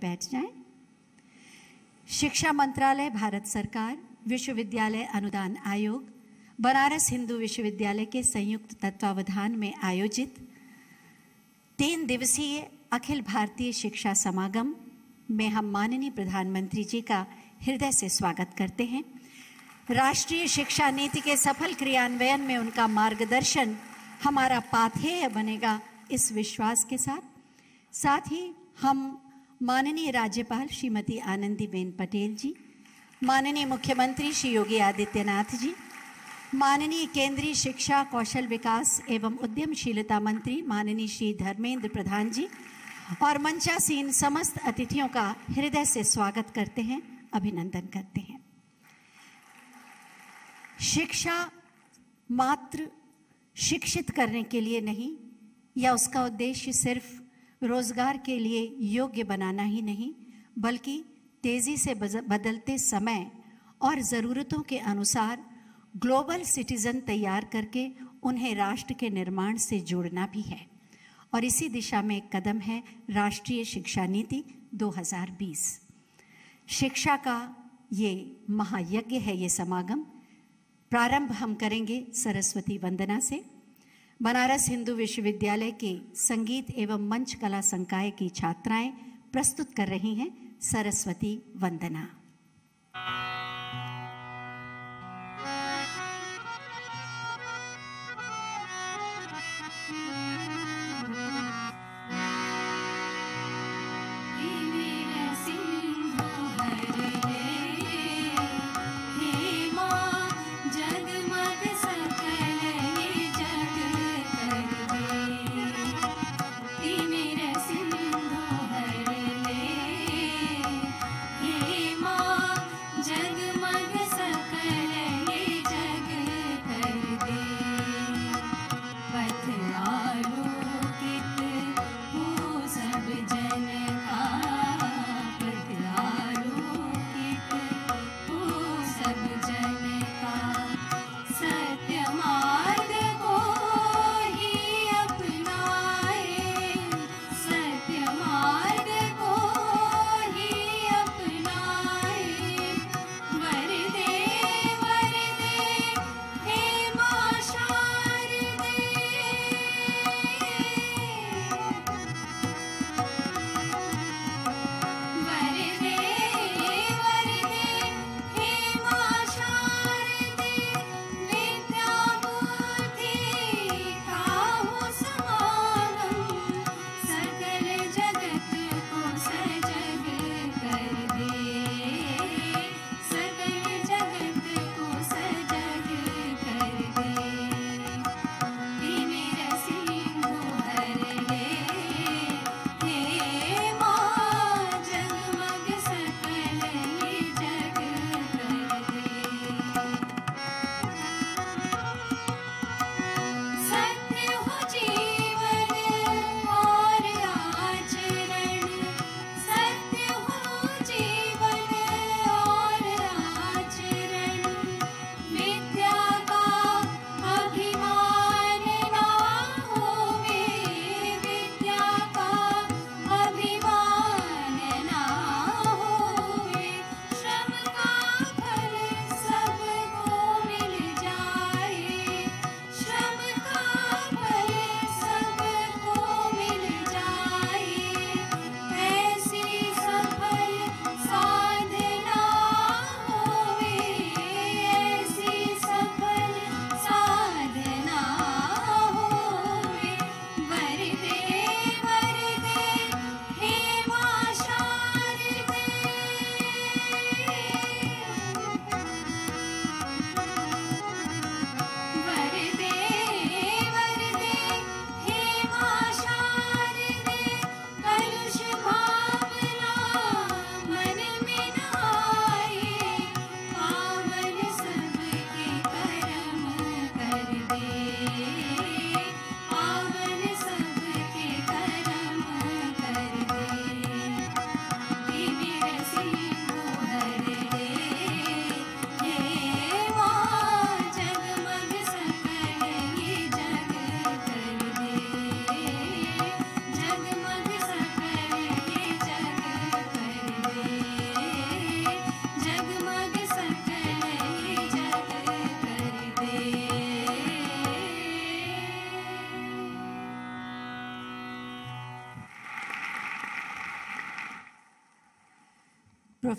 बैठ जाएं शिक्षा मंत्रालय भारत सरकार विश्वविद्यालय अनुदान आयोग बनारस हिंदू विश्वविद्यालय के संयुक्त तत्वावधान में आयोजित तीन दिवसीय अखिल भारतीय शिक्षा समागम में हम माननीय प्रधानमंत्री जी का हृदय से स्वागत करते हैं राष्ट्रीय शिक्षा नीति के सफल क्रियान्वयन में उनका मार्गदर्शन हमारा पाथेय बनेगा इस विश्वास के साथ साथ ही हम माननीय राज्यपाल श्रीमती आनंदीबेन पटेल जी माननीय मुख्यमंत्री श्री योगी आदित्यनाथ जी माननीय केंद्रीय शिक्षा कौशल विकास एवं उद्यमशीलता मंत्री माननीय श्री धर्मेंद्र प्रधान जी और मंचासीन समस्त अतिथियों का हृदय से स्वागत करते हैं अभिनंदन करते हैं शिक्षा मात्र शिक्षित करने के लिए नहीं या उसका उद्देश्य सिर्फ रोजगार के लिए योग्य बनाना ही नहीं बल्कि तेज़ी से बदलते समय और ज़रूरतों के अनुसार ग्लोबल सिटीज़न तैयार करके उन्हें राष्ट्र के निर्माण से जोड़ना भी है और इसी दिशा में एक कदम है राष्ट्रीय शिक्षा नीति 2020 शिक्षा का ये महायज्ञ है ये समागम प्रारंभ हम करेंगे सरस्वती वंदना से बनारस हिंदू विश्वविद्यालय के संगीत एवं मंच कला संकाय की छात्राएं प्रस्तुत कर रही हैं सरस्वती वंदना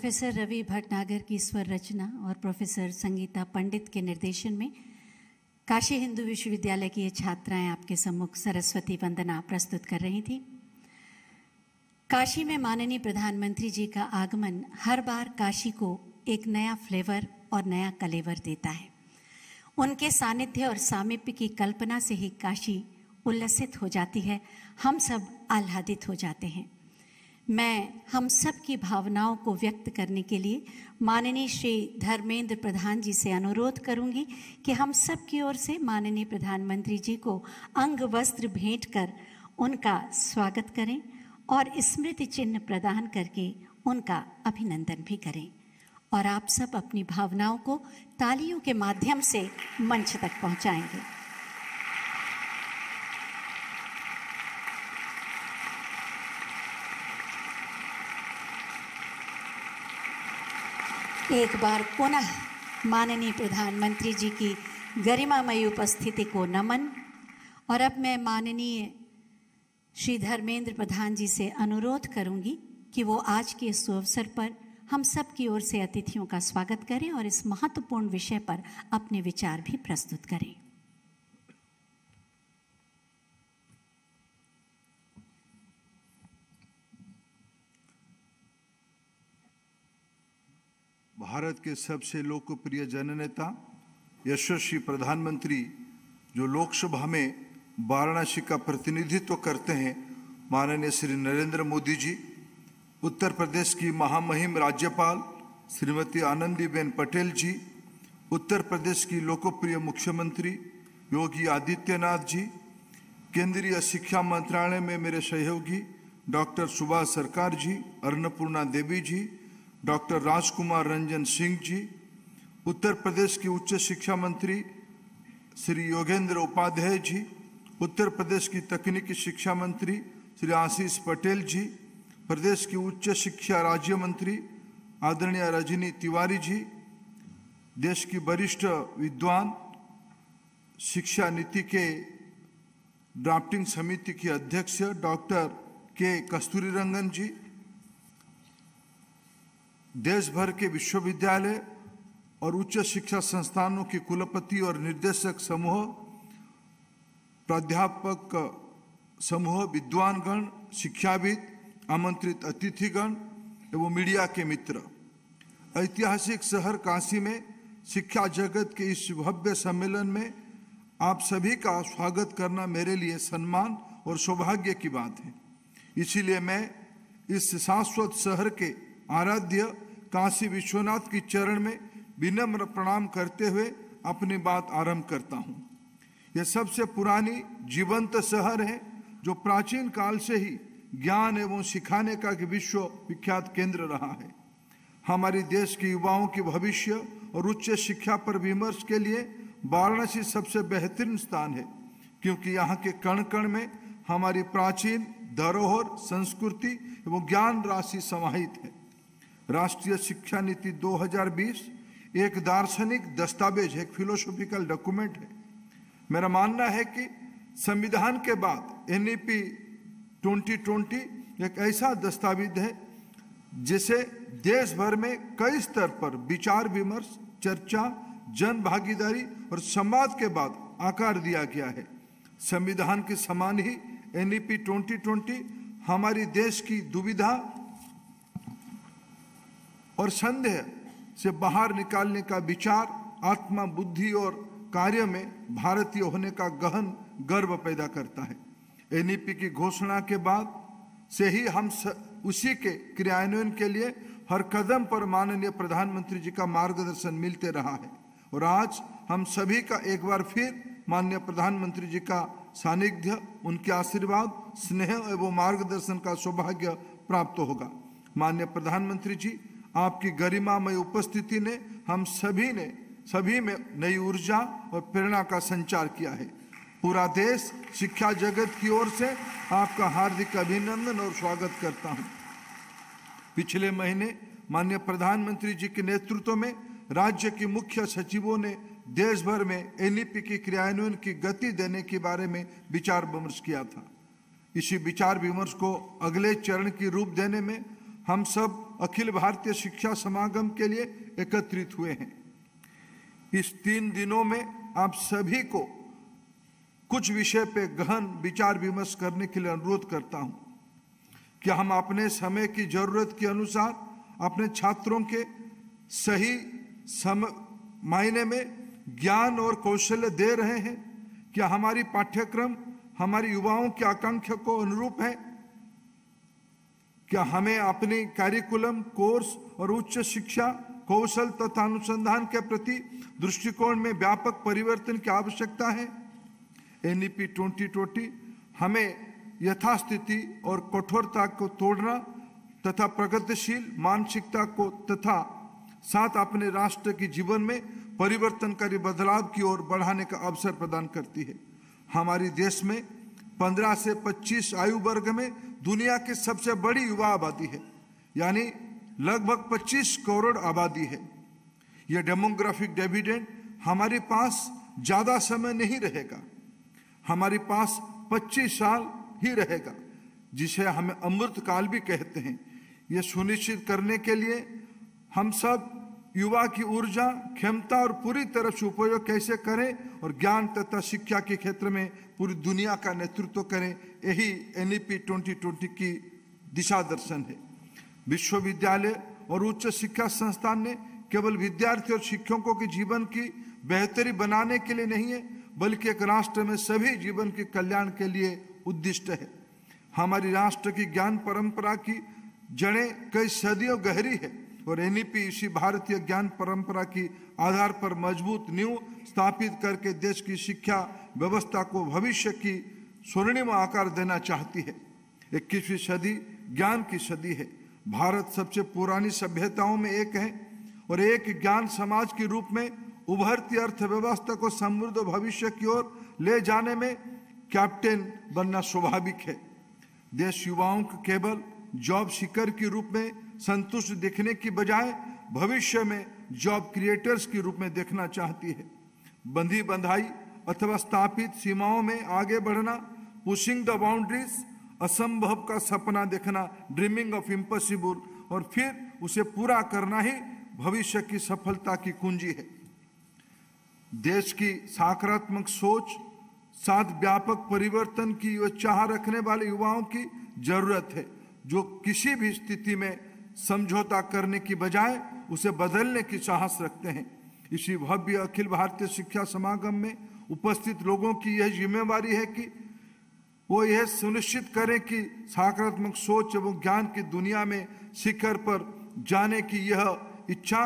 प्रोफेसर रवि भटनागर की स्वर रचना और प्रोफेसर संगीता पंडित के निर्देशन में काशी हिंदू विश्वविद्यालय की ये छात्राएं आपके सम्मुख सरस्वती वंदना प्रस्तुत कर रही थी काशी में माननीय प्रधानमंत्री जी का आगमन हर बार काशी को एक नया फ्लेवर और नया कलेवर देता है उनके सानिध्य और सामिप्य की कल्पना से ही काशी उल्लसित हो जाती है हम सब आह्लादित हो जाते हैं मैं हम सब की भावनाओं को व्यक्त करने के लिए माननीय श्री धर्मेंद्र प्रधान जी से अनुरोध करूंगी कि हम सब की ओर से माननीय प्रधानमंत्री जी को अंग वस्त्र भेंट कर उनका स्वागत करें और स्मृति चिन्ह प्रदान करके उनका अभिनंदन भी करें और आप सब अपनी भावनाओं को तालियों के माध्यम से मंच तक पहुंचाएंगे। एक बार पुनः माननीय प्रधानमंत्री जी की गरिमामयी उपस्थिति को नमन और अब मैं माननीय श्री धर्मेंद्र प्रधान जी से अनुरोध करूंगी कि वो आज के इस अवसर पर हम सब की ओर से अतिथियों का स्वागत करें और इस महत्वपूर्ण विषय पर अपने विचार भी प्रस्तुत करें भारत के सबसे लोकप्रिय जननेता यशस्वी प्रधानमंत्री जो लोकसभा में वाराणसी का प्रतिनिधित्व करते हैं माननीय श्री नरेंद्र मोदी जी उत्तर प्रदेश की महामहिम राज्यपाल श्रीमती आनंदीबेन पटेल जी उत्तर प्रदेश की लोकप्रिय मुख्यमंत्री योगी आदित्यनाथ जी केंद्रीय शिक्षा मंत्रालय में मेरे सहयोगी डॉक्टर सुभाष सरकार जी अन्नपूर्णा देवी जी डॉक्टर राजकुमार रंजन सिंह जी उत्तर प्रदेश की उच्च शिक्षा मंत्री श्री योगेंद्र उपाध्याय जी उत्तर प्रदेश की तकनीकी शिक्षा मंत्री श्री आशीष पटेल जी प्रदेश की उच्च शिक्षा राज्य मंत्री आदरणीय रजनी तिवारी जी देश की वरिष्ठ विद्वान शिक्षा नीति के ड्राफ्टिंग समिति के अध्यक्ष डॉक्टर के कस्तूरी रंगन जी देश भर के विश्वविद्यालय और उच्च शिक्षा संस्थानों के कुलपति और निर्देशक समूह प्राध्यापक समूह विद्वानगण शिक्षाविद आमंत्रित अतिथिगण एवं मीडिया के मित्र ऐतिहासिक शहर काशी में शिक्षा जगत के इस भव्य सम्मेलन में आप सभी का स्वागत करना मेरे लिए सम्मान और सौभाग्य की बात है इसीलिए मैं इस शाश्वत शहर के आराध्य काशी विश्वनाथ के चरण में विनम्र प्रणाम करते हुए अपनी बात आरंभ करता हूँ यह सबसे पुरानी जीवंत शहर है जो प्राचीन काल से ही ज्ञान एवं सिखाने का विश्व विख्यात केंद्र रहा है हमारे देश के युवाओं के भविष्य और उच्च शिक्षा पर विमर्श के लिए वाराणसी सबसे बेहतरीन स्थान है क्योंकि यहाँ के कण कण में हमारी प्राचीन धरोहर संस्कृति एवं ज्ञान राशि समाहित है राष्ट्रीय शिक्षा नीति 2020 एक दार्शनिक दस्तावेज एक फिलोसॉफिकल डॉक्यूमेंट है मेरा मानना है कि संविधान के बाद एन 2020 e एक ऐसा दस्तावेज है जिसे देश भर में कई स्तर पर विचार विमर्श चर्चा जन भागीदारी और संवाद के बाद आकार दिया गया है संविधान के समान ही एन 2020 e हमारी देश की दुविधा और संदेह से बाहर निकालने का विचार आत्मा बुद्धि और कार्य में भारतीय होने का गहन गर्व पैदा करता है एनईपी की घोषणा के बाद से ही हम स, उसी के क्रियान्वयन के लिए हर कदम पर माननीय प्रधानमंत्री जी का मार्गदर्शन मिलते रहा है और आज हम सभी का एक बार फिर माननीय प्रधानमंत्री जी का सानिध्य उनके आशीर्वाद स्नेह एवं मार्गदर्शन का सौभाग्य प्राप्त होगा माननीय प्रधानमंत्री जी आपकी गरिमामय उपस्थिति ने हम सभी ने सभी में नई ऊर्जा और प्रेरणा का संचार किया है पूरा देश शिक्षा जगत की ओर से आपका हार्दिक अभिनंदन और स्वागत करता हूं। पिछले महीने माननीय प्रधानमंत्री जी के नेतृत्व में राज्य के मुख्य सचिवों ने देश भर में एन की क्रियान्वयन की गति देने के बारे में विचार विमर्श किया था इसी विचार विमर्श को अगले चरण की रूप देने में हम सब अखिल भारतीय शिक्षा समागम के लिए एकत्रित हुए हैं इस तीन दिनों में आप सभी को कुछ विषय पे गहन विचार विमर्श करने के लिए अनुरोध करता हूं कि हम अपने समय की जरूरत के अनुसार अपने छात्रों के सही सम मायने में ज्ञान और कौशल दे रहे हैं क्या हमारी पाठ्यक्रम हमारे युवाओं की आकांक्षा को अनुरूप है क्या हमें अपने कार्यकुलम कोर्स और उच्च शिक्षा कौशल तथा अनुसंधान के प्रति दृष्टिकोण में व्यापक परिवर्तन की आवश्यकता है N E P twenty twenty हमें यथास्थिति और कठोरता को तोड़ना तथा प्रगतिशील मानसिकता को तथा साथ अपने राष्ट्र के जीवन में परिवर्तनकारी बदलाव की ओर बढ़ाने का अवसर प्रदान करती है हमारी देश में पंद्रह से पच्चीस आयु वर्ग में दुनिया की सबसे बड़ी युवा आबादी है यानी लगभग पच्चीस करोड़ आबादी है यह डेमोग्राफिक डेविडेंट हमारे पास ज़्यादा समय नहीं रहेगा हमारे पास 25 साल ही रहेगा जिसे हमें अमृत काल भी कहते हैं यह सुनिश्चित करने के लिए हम सब युवा की ऊर्जा क्षमता और पूरी तरह से उपयोग कैसे करें और ज्ञान तथा शिक्षा के क्षेत्र में पूरी दुनिया का नेतृत्व करें यही एन ट्वेंटी ट्वेंटी की दिशा दर्शन है विश्वविद्यालय और उच्च शिक्षा संस्थान ने केवल विद्यार्थी और शिक्षकों के जीवन की बेहतरी बनाने के लिए नहीं है बल्कि एक राष्ट्र में सभी जीवन के कल्याण के लिए उद्दिष्ट है हमारी राष्ट्र की ज्ञान परंपरा की जड़ें कई सदियों गहरी है और एन e इसी भारतीय ज्ञान परंपरा की आधार पर मजबूत नींव स्थापित करके देश की शिक्षा व्यवस्था को भविष्य की स्वर्णिम आकार देना चाहती है इक्कीसवीं सदी ज्ञान की सदी है भारत सबसे पुरानी सभ्यताओं में एक है और एक ज्ञान समाज के रूप में उभरती अर्थव्यवस्था को समृद्ध भविष्य की ओर ले जाने में कैप्टन बनना स्वाभाविक है देश युवाओं को केवल जॉब सीकर के रूप में संतुष्ट दिखने की बजाय भविष्य में जॉब क्रिएटर्स के रूप में देखना चाहती है बंधी बंधाई अथवा स्थापित सीमाओं में आगे बढ़ना पुशिंग द बाउंड्रीज असंभव का सपना देखना ड्रीमिंग ऑफ इम्पॉसिबल और फिर उसे पूरा करना ही भविष्य की सफलता की कुंजी है देश की सकारात्मक सोच साथ व्यापक परिवर्तन की चाह रखने वाले युवाओं की जरूरत है जो किसी भी स्थिति में समझौता करने की बजाय उसे बदलने की साहस रखते हैं इसी भव्य अखिल भारतीय शिक्षा समागम में उपस्थित लोगों की यह जिम्मेवारी है कि वो यह सुनिश्चित करें कि सकारात्मक सोच एवं ज्ञान की दुनिया में शिखर पर जाने की यह इच्छा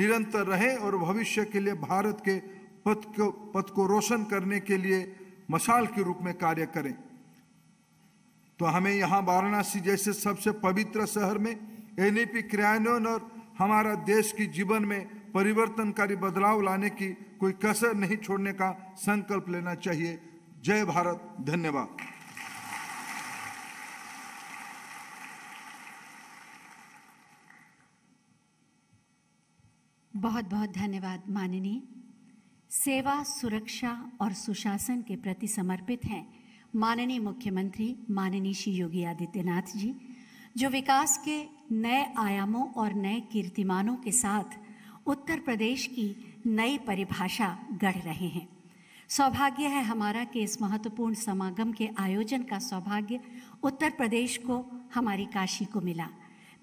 निरंतर रहे और भविष्य के लिए भारत के पथ को पथ को रोशन करने के लिए मशाल के रूप में कार्य करें तो हमें यहाँ वाराणसी जैसे सबसे पवित्र शहर में एनईपी क्रियान्वयन और हमारा देश की जीवन में परिवर्तनकारी बदलाव लाने की कोई कसर नहीं छोड़ने का संकल्प लेना चाहिए जय भारत धन्यवाद बहुत बहुत धन्यवाद माननीय सेवा सुरक्षा और सुशासन के प्रति समर्पित हैं माननीय मुख्यमंत्री माननीय श्री योगी आदित्यनाथ जी जो विकास के नए आयामों और नए कीर्तिमानों के साथ उत्तर प्रदेश की नई परिभाषा गढ़ रहे हैं सौभाग्य है हमारा कि इस महत्वपूर्ण समागम के आयोजन का सौभाग्य उत्तर प्रदेश को हमारी काशी को मिला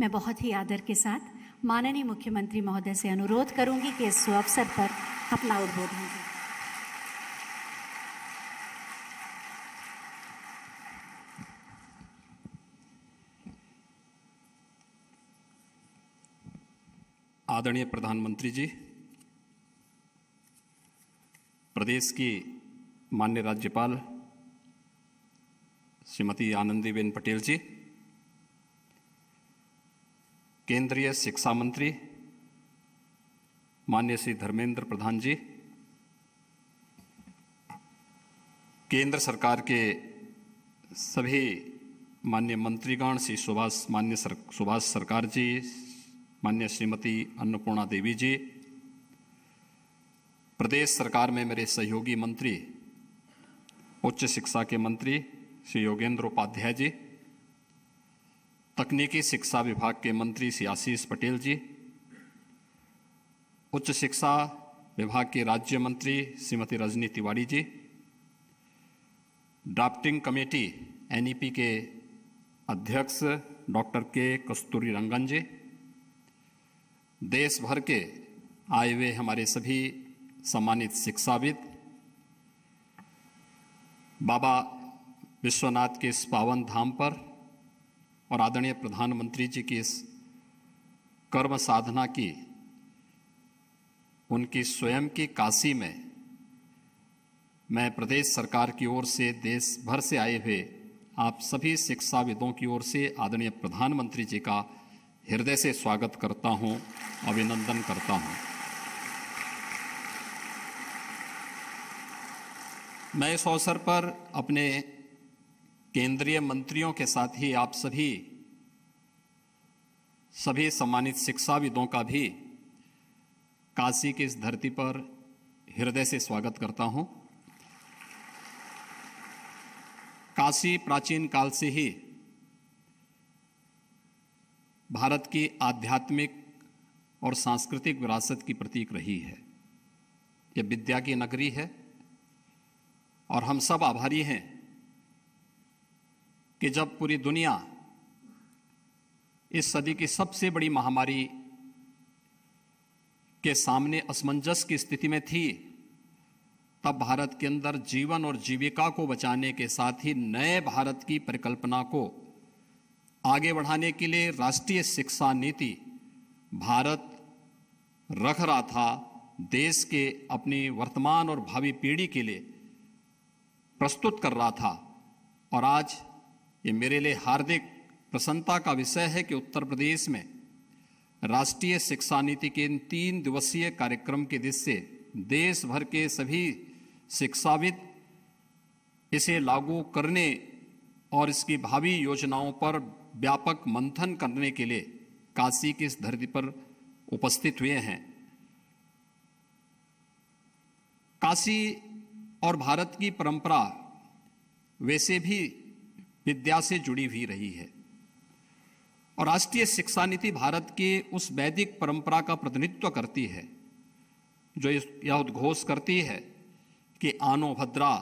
मैं बहुत ही आदर के साथ माननीय मुख्यमंत्री महोदय से अनुरोध करूंगी कि इस अवसर पर अपना उद्बोधन दें आदरणीय प्रधानमंत्री जी प्रदेश की मान्य राज्यपाल श्रीमती आनंदीबेन पटेल जी केंद्रीय शिक्षा मंत्री मान्य श्री धर्मेंद्र प्रधान जी केंद्र सरकार के सभी मान्य मंत्रीगण श्री सुभाष मान्य सर, सुभाष सरकार जी मान्य श्रीमती अन्नपूर्णा देवी जी प्रदेश सरकार में मेरे सहयोगी मंत्री उच्च शिक्षा के मंत्री श्री योगेंद्र उपाध्याय जी तकनीकी शिक्षा विभाग के मंत्री श्री आशीष पटेल जी उच्च शिक्षा विभाग के राज्य मंत्री Shrimati Rajni Tiwari ji drafting committee NEP के अध्यक्ष डॉक्टर के कस्तूरी रंगन जी देश भर के आए हुए हमारे सभी सम्मानित शिक्षाविद बाबा विश्वनाथ के इस पावन धाम पर और आदरणीय प्रधानमंत्री जी की इस कर्म साधना की उनकी स्वयं की काशी में मैं प्रदेश सरकार की ओर से देश भर से आए हुए आप सभी शिक्षाविदों की ओर से आदरणीय प्रधानमंत्री जी का हृदय से स्वागत करता हूं अभिनंदन करता हूं मैं इस अवसर पर अपने केंद्रीय मंत्रियों के साथ ही आप सभी सभी सम्मानित शिक्षाविदों का भी काशी की इस धरती पर हृदय से स्वागत करता हूं काशी प्राचीन काल से ही भारत के आध्यात्मिक और सांस्कृतिक विरासत की प्रतीक रही है यह विद्या की नगरी है और हम सब आभारी हैं कि जब पूरी दुनिया इस सदी की सबसे बड़ी महामारी के सामने असमंजस की स्थिति में थी तब भारत के अंदर जीवन और जीविका को बचाने के साथ ही नए भारत की परिकल्पना को आगे बढ़ाने के लिए राष्ट्रीय शिक्षा नीति भारत रख रहा था देश के अपनी वर्तमान और भावी पीढ़ी के लिए प्रस्तुत कर रहा था और आज ये मेरे लिए हार्दिक प्रसन्नता का विषय है कि उत्तर प्रदेश में राष्ट्रीय शिक्षा नीति के इन तीन दिवसीय कार्यक्रम के दृश्य देश भर के सभी शिक्षाविद इसे लागू करने और इसकी भावी योजनाओं पर व्यापक मंथन करने के लिए काशी की इस धरती पर उपस्थित हुए हैं काशी और भारत की परंपरा वैसे भी विद्या से जुड़ी हुई रही है और राष्ट्रीय शिक्षा नीति भारत की उस वैदिक परंपरा का प्रतिनिधित्व करती है जो यह उद्घोष करती है कि आनो भद्रा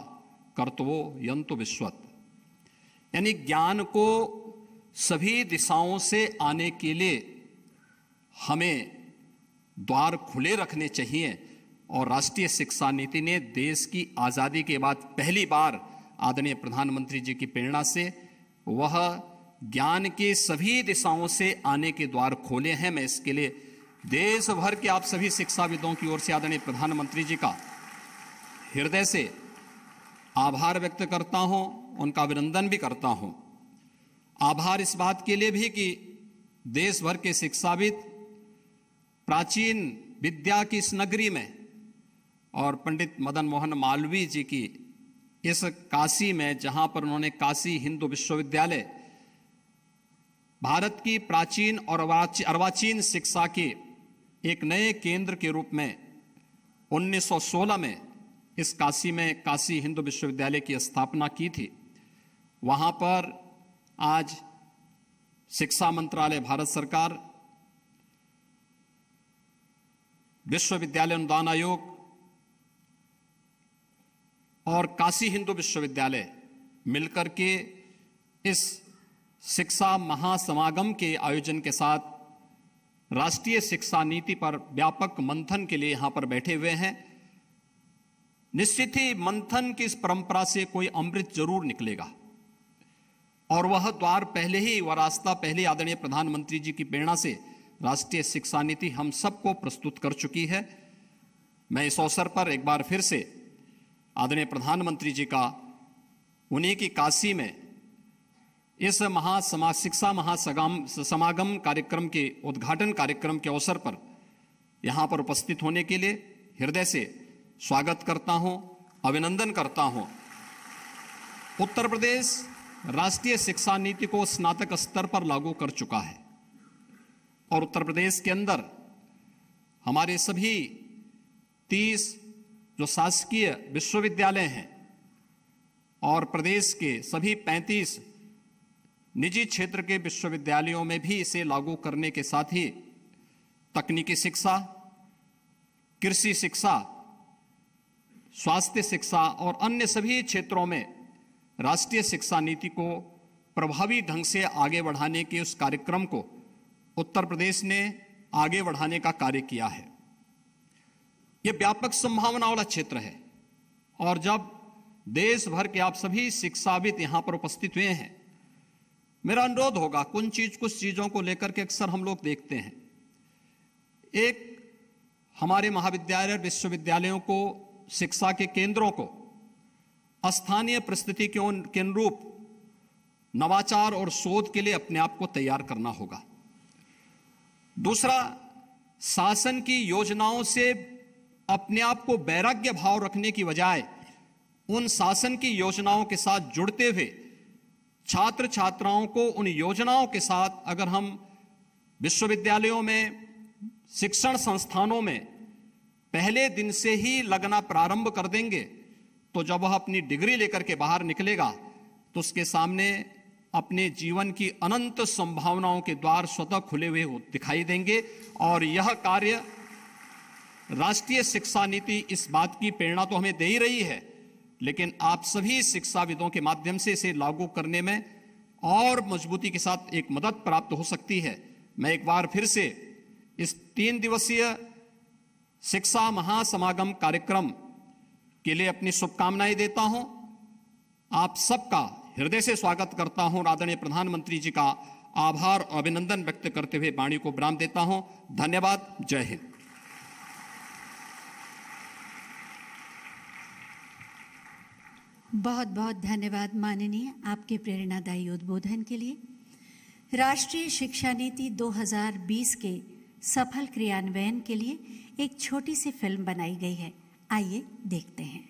कर्तवो यंतु विश्वत यानी ज्ञान को सभी दिशाओं से आने के लिए हमें द्वार खुले रखने चाहिए और राष्ट्रीय शिक्षा नीति ने देश की आज़ादी के बाद पहली बार आदरणीय प्रधानमंत्री जी की प्रेरणा से वह ज्ञान के सभी दिशाओं से आने के द्वार खोले हैं मैं इसके लिए देश भर के आप सभी शिक्षाविदों की ओर से आदरणीय प्रधानमंत्री जी का हृदय से आभार व्यक्त करता हूं उनका अभिनंदन भी करता हूं आभार इस बात के लिए भी कि देश भर के शिक्षाविद प्राचीन विद्या की इस नगरी में और पंडित मदन मोहन मालवीय जी की इस काशी में जहां पर उन्होंने काशी हिंदू विश्वविद्यालय भारत की प्राचीन और अर्वाचीन शिक्षा की एक नए केंद्र के रूप में 1916 में इस काशी में काशी हिंदू विश्वविद्यालय की स्थापना की थी वहां पर आज शिक्षा मंत्रालय भारत सरकार विश्वविद्यालय अनुदान आयोग और काशी हिंदू विश्वविद्यालय मिलकर के इस शिक्षा महासमागम के आयोजन के साथ राष्ट्रीय शिक्षा नीति पर व्यापक मंथन के लिए यहां पर बैठे हुए हैं निश्चित ही मंथन की इस परंपरा से कोई अमृत जरूर निकलेगा और वह द्वार पहले ही वह रास्ता पहले आदरणीय प्रधानमंत्री जी की प्रेरणा से राष्ट्रीय शिक्षा नीति हम सबको प्रस्तुत कर चुकी है मैं इस अवसर पर एक बार फिर से आदरणीय प्रधानमंत्री जी का उन्हीं की काशी में इस महासमा शिक्षा महासगम समागम कार्यक्रम के उद्घाटन कार्यक्रम के अवसर पर यहाँ पर उपस्थित होने के लिए हृदय से स्वागत करता हूँ अभिनंदन करता हूँ उत्तर प्रदेश राष्ट्रीय शिक्षा नीति को स्नातक स्तर पर लागू कर चुका है और उत्तर प्रदेश के अंदर हमारे सभी तीस जो शासकीय विश्वविद्यालय हैं और प्रदेश के सभी पैंतीस निजी क्षेत्र के विश्वविद्यालयों में भी इसे लागू करने के साथ ही तकनीकी शिक्षा कृषि शिक्षा स्वास्थ्य शिक्षा और अन्य सभी क्षेत्रों में राष्ट्रीय शिक्षा नीति को प्रभावी ढंग से आगे बढ़ाने के उस कार्यक्रम को उत्तर प्रदेश ने आगे बढ़ाने का कार्य किया है यह व्यापक संभावना वाला क्षेत्र है और जब देश भर के आप सभी शिक्षाविद यहां पर उपस्थित हुए हैं मेरा अनुरोध होगा कुछ चीज कुछ चीजों को लेकर के अक्सर हम लोग देखते हैं एक हमारे महाविद्यालय विश्वविद्यालयों को शिक्षा के केंद्रों को स्थानीय परिस्थिति के अनुरूप नवाचार और शोध के लिए अपने आप को तैयार करना होगा दूसरा शासन की योजनाओं से अपने आप को वैराग्य भाव रखने की बजाय उन शासन की योजनाओं के साथ जुड़ते हुए छात्र छात्राओं को उन योजनाओं के साथ अगर हम विश्वविद्यालयों में शिक्षण संस्थानों में पहले दिन से ही लगना प्रारंभ कर देंगे तो जब वह अपनी डिग्री लेकर के बाहर निकलेगा तो उसके सामने अपने जीवन की अनंत संभावनाओं के द्वार स्वतः खुले हुए दिखाई देंगे और यह कार्य राष्ट्रीय शिक्षा नीति इस बात की प्रेरणा तो हमें दे ही रही है लेकिन आप सभी शिक्षाविदों के माध्यम से इसे लागू करने में और मजबूती के साथ एक मदद प्राप्त हो सकती है मैं एक बार फिर से इस तीन दिवसीय शिक्षा महासमागम कार्यक्रम के लिए अपनी शुभकामनाएं देता हूं आप सबका हृदय से स्वागत करता हूं आदरणीय प्रधानमंत्री जी का आभार और अभिनंदन व्यक्त करते हुए वाणी को विराम देता हूं धन्यवाद जय हिंद बहुत बहुत धन्यवाद माननीय आपके प्रेरणादायी उद्बोधन के लिए राष्ट्रीय शिक्षा नीति 2020 के सफल क्रियान्वयन के लिए एक छोटी सी फिल्म बनाई गई है आइए देखते हैं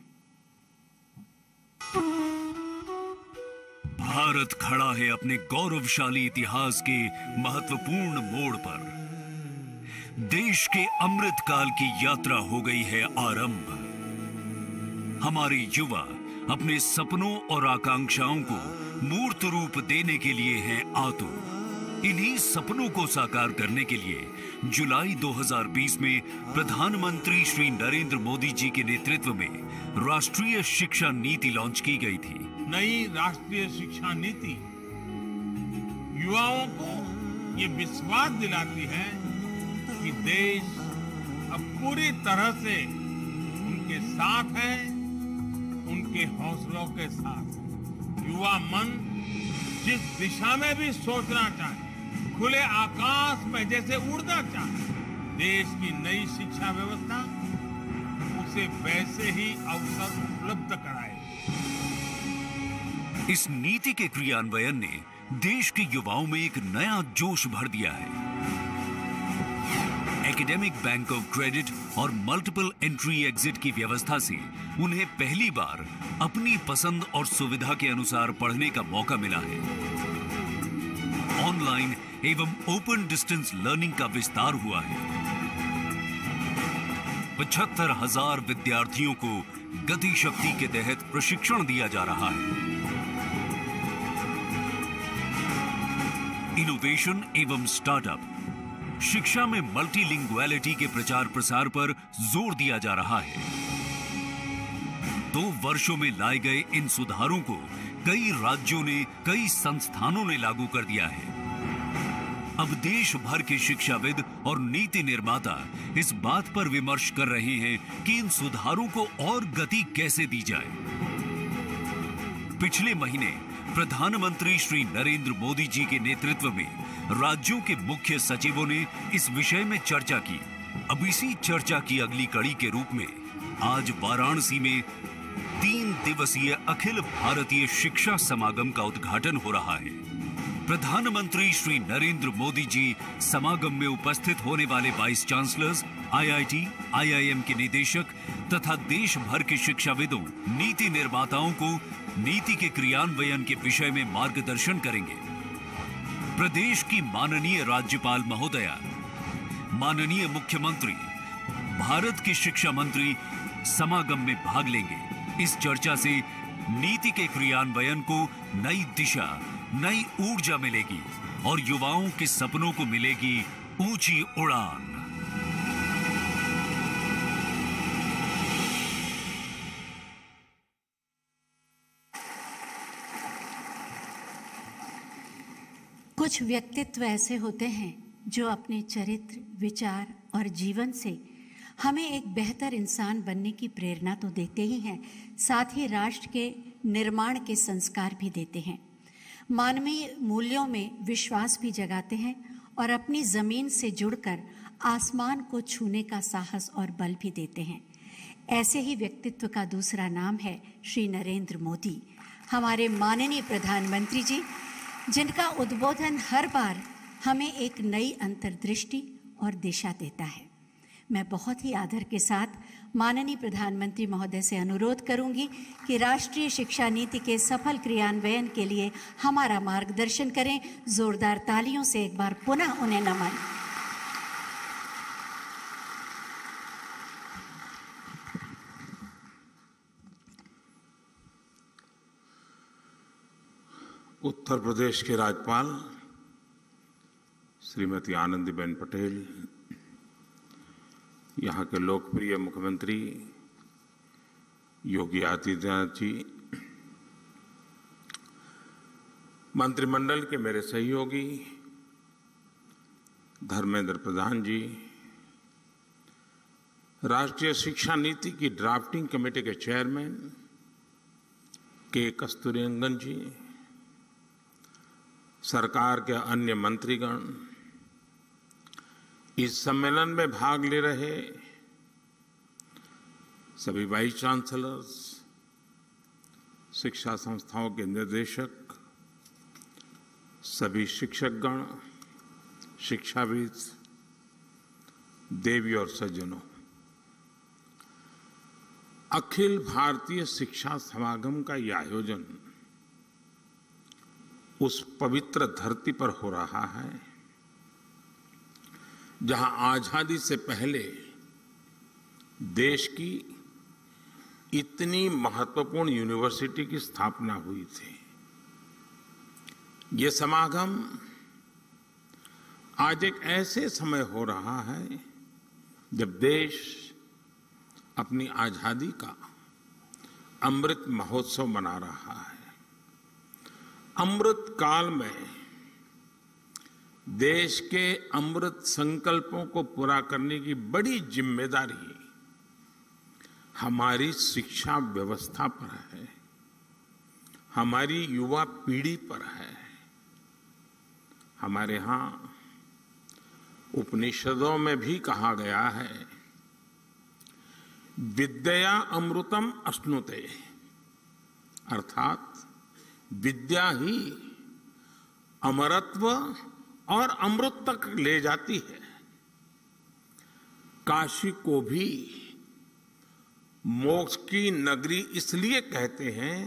भारत खड़ा है अपने गौरवशाली इतिहास के महत्वपूर्ण मोड़ पर देश के अमृत काल की यात्रा हो गई है आरंभ हमारे युवा अपने सपनों और आकांक्षाओं को मूर्त रूप देने के लिए हैं आतुर इन्हीं सपनों को साकार करने के लिए जुलाई 2020 में प्रधानमंत्री श्री नरेंद्र मोदी जी के नेतृत्व में राष्ट्रीय शिक्षा नीति लॉन्च की गई थी नई राष्ट्रीय शिक्षा नीति युवाओं को ये विश्वास दिलाती है कि देश अब पूरी तरह से उनके साथ है उनके हौसलों के साथ युवा मन जिस दिशा में भी सोचना चाहे खुले आकाश में जैसे उड़ना चाहे देश की नई शिक्षा व्यवस्था उसे वैसे ही अवसर उपलब्ध कराए इस नीति के क्रियान्वयन ने देश के युवाओं में एक नया जोश भर दिया है एकेडमिक बैंक ऑफ क्रेडिट और मल्टीपल एंट्री एग्जिट की व्यवस्था से उन्हें पहली बार अपनी पसंद और सुविधा के अनुसार पढ़ने का मौका मिला है ऑनलाइन एवं ओपन डिस्टेंस लर्निंग का विस्तार हुआ है पचहत्तर हजार विद्यार्थियों को गति शक्ति के तहत प्रशिक्षण दिया जा रहा है इनोवेशन एवं स्टार्टअप शिक्षा में मल्टीलिंग्वेलिटी के प्रचार प्रसार पर जोर दिया जा रहा है दो वर्षों में लाए गए इन सुधारों को कई राज्यों ने कई संस्थानों ने लागू कर दिया है अब देश भर के शिक्षाविद और नीति निर्माता इस बात पर विमर्श कर रहे हैं कि इन सुधारों को और गति कैसे दी जाए पिछले महीने प्रधानमंत्री श्री नरेंद्र मोदी जी के नेतृत्व में राज्यों के मुख्य सचिवों ने इस विषय में चर्चा की अब इसी चर्चा की अगली कड़ी के रूप में आज वाराणसी में तीन दिवसीय अखिल भारतीय शिक्षा समागम का उद्घाटन हो रहा है प्रधानमंत्री श्री नरेंद्र मोदी जी समागम में उपस्थित होने वाले वाइस चांसलर्स आईआईटी, आईआईएम के निदेशक तथा देश भर के शिक्षाविदों नीति निर्माताओं को नीति के क्रियान्वयन के विषय में मार्गदर्शन करेंगे प्रदेश की माननीय राज्यपाल महोदया माननीय मुख्यमंत्री भारत के शिक्षा मंत्री समागम में भाग लेंगे इस चर्चा से नीति के क्रियान्वयन को नई दिशा नई ऊर्जा मिलेगी और युवाओं के सपनों को मिलेगी ऊंची उड़ान कुछ व्यक्तित्व ऐसे होते हैं जो अपने चरित्र विचार और जीवन से हमें एक बेहतर इंसान बनने की प्रेरणा तो देते ही हैं साथ ही राष्ट्र के निर्माण के संस्कार भी देते हैं मानवीय मूल्यों में विश्वास भी जगाते हैं और अपनी ज़मीन से जुड़कर आसमान को छूने का साहस और बल भी देते हैं ऐसे ही व्यक्तित्व का दूसरा नाम है श्री नरेंद्र मोदी हमारे माननीय प्रधानमंत्री जी जिनका उद्बोधन हर बार हमें एक नई अंतर्दृष्टि और दिशा देता है मैं बहुत ही आदर के साथ माननीय प्रधानमंत्री महोदय से अनुरोध करूंगी कि राष्ट्रीय शिक्षा नीति के सफल क्रियान्वयन के लिए हमारा मार्गदर्शन करें जोरदार तालियों से एक बार पुनः उन्हें नमन उत्तर प्रदेश के राज्यपाल श्रीमती आनंदीबेन पटेल यहाँ के लोकप्रिय मुख्यमंत्री योगी आदित्यनाथ जी मंत्रिमंडल के मेरे सहयोगी धर्मेंद्र प्रधान जी राष्ट्रीय शिक्षा नीति की ड्राफ्टिंग कमेटी के चेयरमैन के कस्तूरीरंगन जी सरकार के अन्य मंत्रीगण इस सम्मेलन में भाग ले रहे सभी वाइस चांसलर्स शिक्षा संस्थाओं के निर्देशक सभी शिक्षकगण शिक्षाविद देवी और सज्जनों अखिल भारतीय शिक्षा समागम का यह आयोजन उस पवित्र धरती पर हो रहा है जहां आज़ादी से पहले देश की इतनी महत्वपूर्ण यूनिवर्सिटी की स्थापना हुई थी ये समागम आज एक ऐसे समय हो रहा है जब देश अपनी आज़ादी का अमृत महोत्सव मना रहा है अमृत काल में देश के अमृत संकल्पों को पूरा करने की बड़ी जिम्मेदारी हमारी शिक्षा व्यवस्था पर है हमारी युवा पीढ़ी पर है हमारे यहां उपनिषदों में भी कहा गया है विद्या अमृतम अश्नुते अर्थात विद्या ही अमरत्व और अमृत तक ले जाती है काशी को भी मोक्ष की नगरी इसलिए कहते हैं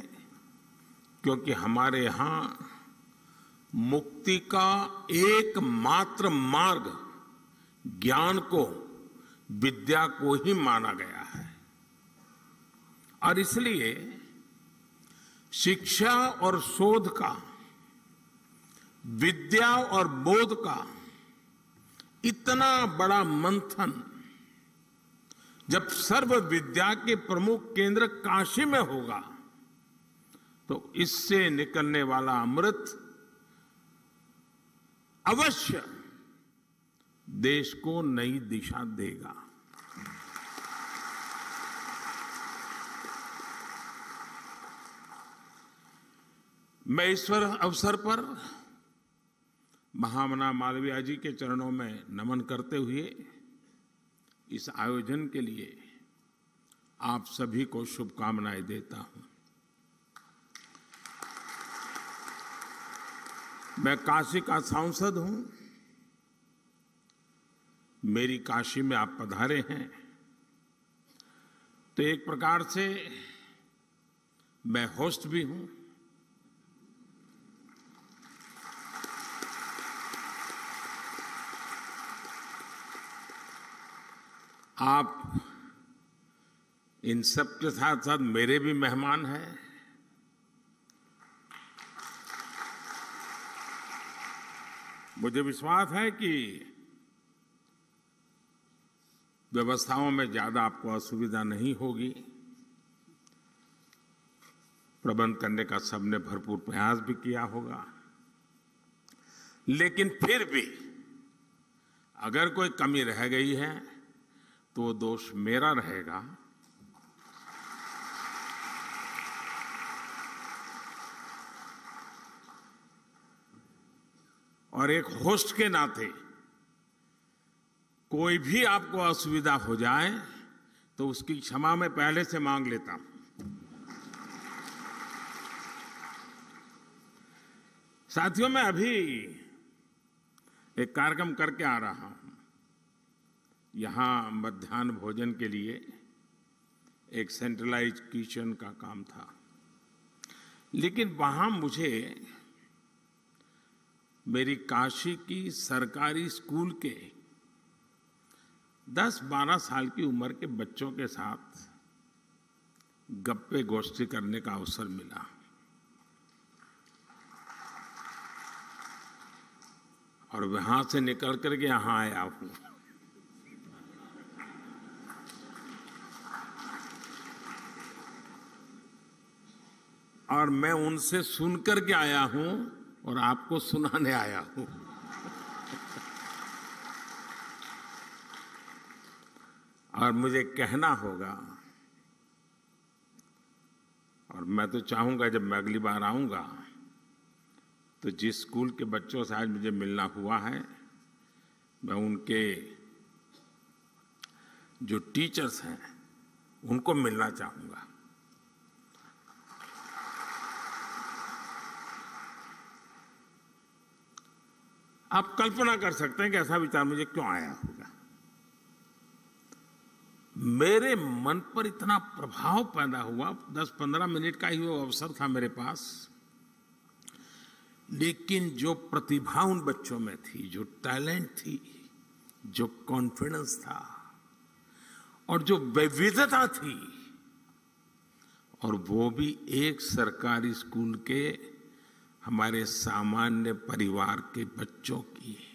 क्योंकि हमारे यहां मुक्ति का एकमात्र मार्ग ज्ञान को विद्या को ही माना गया है और इसलिए शिक्षा और शोध का विद्या और बोध का इतना बड़ा मंथन जब सर्व विद्या के प्रमुख केंद्र काशी में होगा तो इससे निकलने वाला अमृत अवश्य देश को नई दिशा देगा मैं ईश्वर अवसर पर महामना मालविया जी के चरणों में नमन करते हुए इस आयोजन के लिए आप सभी को शुभकामनाएं देता हूं मैं काशी का सांसद हूं मेरी काशी में आप पधारे हैं तो एक प्रकार से मैं होस्ट भी हूं आप इन सब के साथ साथ मेरे भी मेहमान हैं मुझे विश्वास है कि व्यवस्थाओं में ज़्यादा आपको असुविधा नहीं होगी प्रबंध करने का सबने भरपूर प्रयास भी किया होगा लेकिन फिर भी अगर कोई कमी रह गई है तो दोष मेरा रहेगा और एक होस्ट के नाते कोई भी आपको असुविधा हो जाए तो उसकी क्षमा मैं पहले से मांग लेता हूं साथियों मैं अभी एक कार्यक्रम करके आ रहा हूं यहाँ मध्यान्ह भोजन के लिए एक सेंट्रलाइज किचन का काम था लेकिन वहाँ मुझे मेरी काशी की सरकारी स्कूल के 10-12 साल की उम्र के बच्चों के साथ गप्पे गोष्ठी करने का अवसर मिला और वहां से निकल करके यहां यहाँ आया हूँ और मैं उनसे सुन के आया हूं और आपको सुनाने आया हूं और मुझे कहना होगा और मैं तो चाहूंगा जब मैं अगली बार आऊंगा तो जिस स्कूल के बच्चों से आज मुझे मिलना हुआ है मैं उनके जो टीचर्स हैं उनको मिलना चाहूँगा आप कल्पना कर सकते हैं कि ऐसा विचार मुझे क्यों आया होगा मेरे मन पर इतना प्रभाव पैदा हुआ 10-15 मिनट का ही वो अवसर था मेरे पास लेकिन जो प्रतिभा उन बच्चों में थी जो टैलेंट थी जो कॉन्फिडेंस था और जो विविधता थी और वो भी एक सरकारी स्कूल के हमारे सामान्य परिवार के बच्चों की है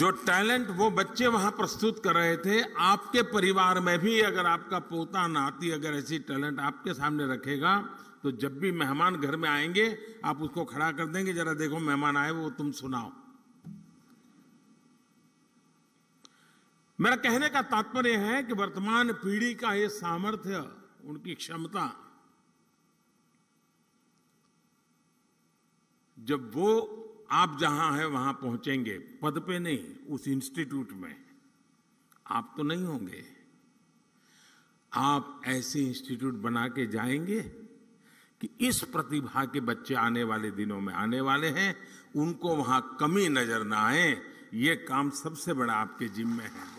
जो टैलेंट वो बच्चे वहां प्रस्तुत कर रहे थे आपके परिवार में भी अगर आपका पोता नाती अगर ऐसी टैलेंट आपके सामने रखेगा तो जब भी मेहमान घर में आएंगे आप उसको खड़ा कर देंगे जरा देखो मेहमान आए वो तुम सुनाओ मेरा कहने का तात्पर्य है कि वर्तमान पीढ़ी का ये सामर्थ्य उनकी क्षमता जब वो आप जहां है वहां पहुंचेंगे पद पे नहीं उस इंस्टीट्यूट में आप तो नहीं होंगे आप ऐसे इंस्टीट्यूट बना के जाएंगे कि इस प्रतिभा के बच्चे आने वाले दिनों में आने वाले हैं उनको वहां कमी नजर ना आए ये काम सबसे बड़ा आपके जिम्मे है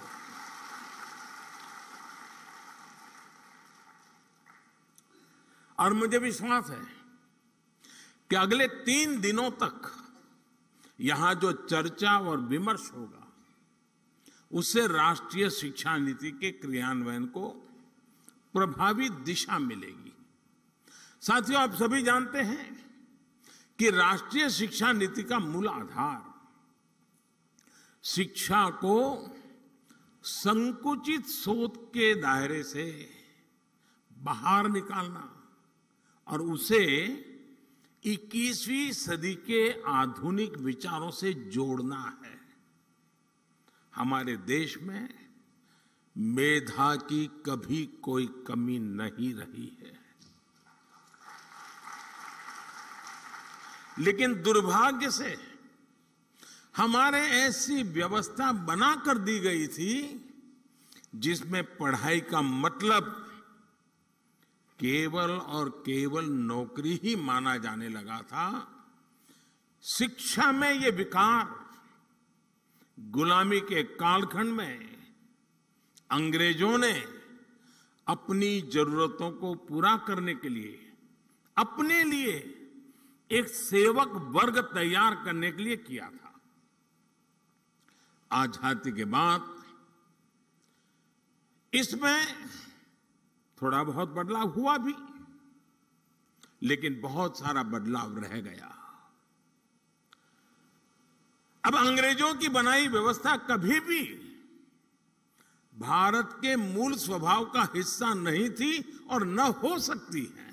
और मुझे विश्वास है कि अगले तीन दिनों तक यहां जो चर्चा और विमर्श होगा उससे राष्ट्रीय शिक्षा नीति के क्रियान्वयन को प्रभावी दिशा मिलेगी साथियों आप सभी जानते हैं कि राष्ट्रीय शिक्षा नीति का मूल आधार शिक्षा को संकुचित सोच के दायरे से बाहर निकालना और उसे 21वीं सदी के आधुनिक विचारों से जोड़ना है हमारे देश में मेधा की कभी कोई कमी नहीं रही है लेकिन दुर्भाग्य से हमारे ऐसी व्यवस्था बना कर दी गई थी जिसमें पढ़ाई का मतलब केवल और केवल नौकरी ही माना जाने लगा था शिक्षा में ये विकार गुलामी के कालखंड में अंग्रेजों ने अपनी जरूरतों को पूरा करने के लिए अपने लिए एक सेवक वर्ग तैयार करने के लिए किया था आजादी के बाद इसमें थोड़ा बहुत बदलाव हुआ भी लेकिन बहुत सारा बदलाव रह गया अब अंग्रेजों की बनाई व्यवस्था कभी भी भारत के मूल स्वभाव का हिस्सा नहीं थी और न हो सकती है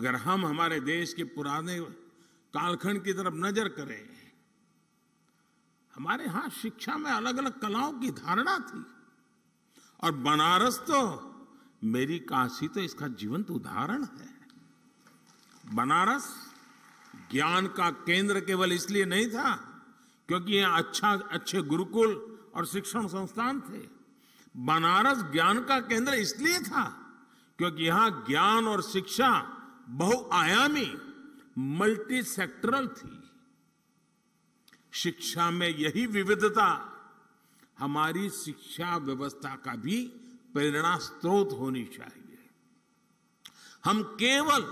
अगर हम हमारे देश के पुराने कालखंड की तरफ नजर करें हमारे यहां शिक्षा में अलग अलग कलाओं की धारणा थी और बनारस तो मेरी काशी तो इसका जीवंत उदाहरण है बनारस ज्ञान का केंद्र केवल इसलिए नहीं था क्योंकि यहाँ अच्छा अच्छे गुरुकुल और शिक्षण संस्थान थे बनारस ज्ञान का केंद्र इसलिए था क्योंकि यहाँ ज्ञान और शिक्षा बहुआयामी मल्टी सेक्टरल थी शिक्षा में यही विविधता हमारी शिक्षा व्यवस्था का भी प्रेरणा स्रोत होनी चाहिए हम केवल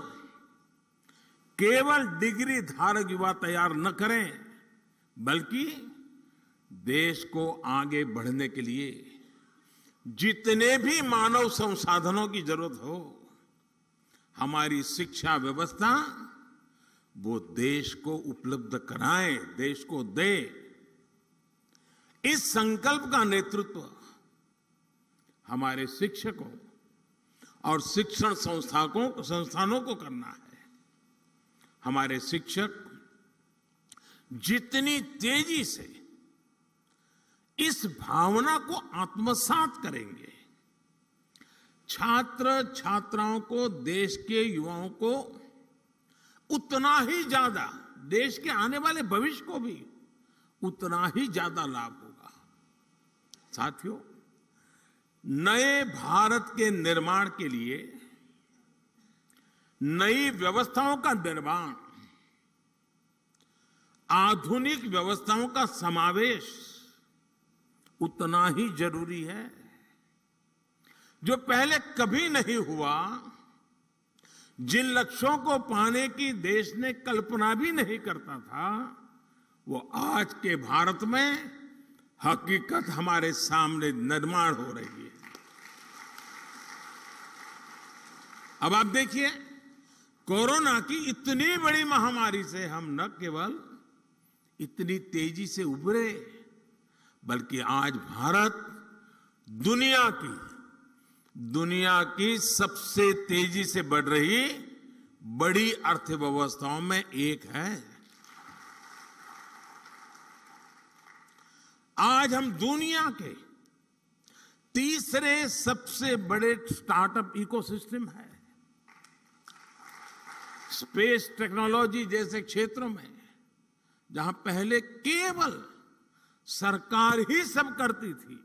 केवल डिग्री धारक युवा तैयार न करें बल्कि देश को आगे बढ़ने के लिए जितने भी मानव संसाधनों की जरूरत हो हमारी शिक्षा व्यवस्था वो देश को उपलब्ध कराए देश को दे इस संकल्प का नेतृत्व हमारे शिक्षकों और शिक्षण संस्थाओं संस्थानों को करना है हमारे शिक्षक जितनी तेजी से इस भावना को आत्मसात करेंगे छात्र छात्राओं को देश के युवाओं को उतना ही ज्यादा देश के आने वाले भविष्य को भी उतना ही ज्यादा लाभ होगा साथियों नए भारत के निर्माण के लिए नई व्यवस्थाओं का निर्माण आधुनिक व्यवस्थाओं का समावेश उतना ही जरूरी है जो पहले कभी नहीं हुआ जिन लक्ष्यों को पाने की देश ने कल्पना भी नहीं करता था वो आज के भारत में हकीकत हमारे सामने निर्माण हो रही है अब आप देखिए कोरोना की इतनी बड़ी महामारी से हम न केवल इतनी तेजी से उभरे बल्कि आज भारत दुनिया की दुनिया की सबसे तेजी से बढ़ रही बड़ी अर्थव्यवस्थाओं में एक है आज हम दुनिया के तीसरे सबसे बड़े स्टार्टअप इकोसिस्टम है स्पेस टेक्नोलॉजी जैसे क्षेत्रों में जहां पहले केवल सरकार ही सब करती थी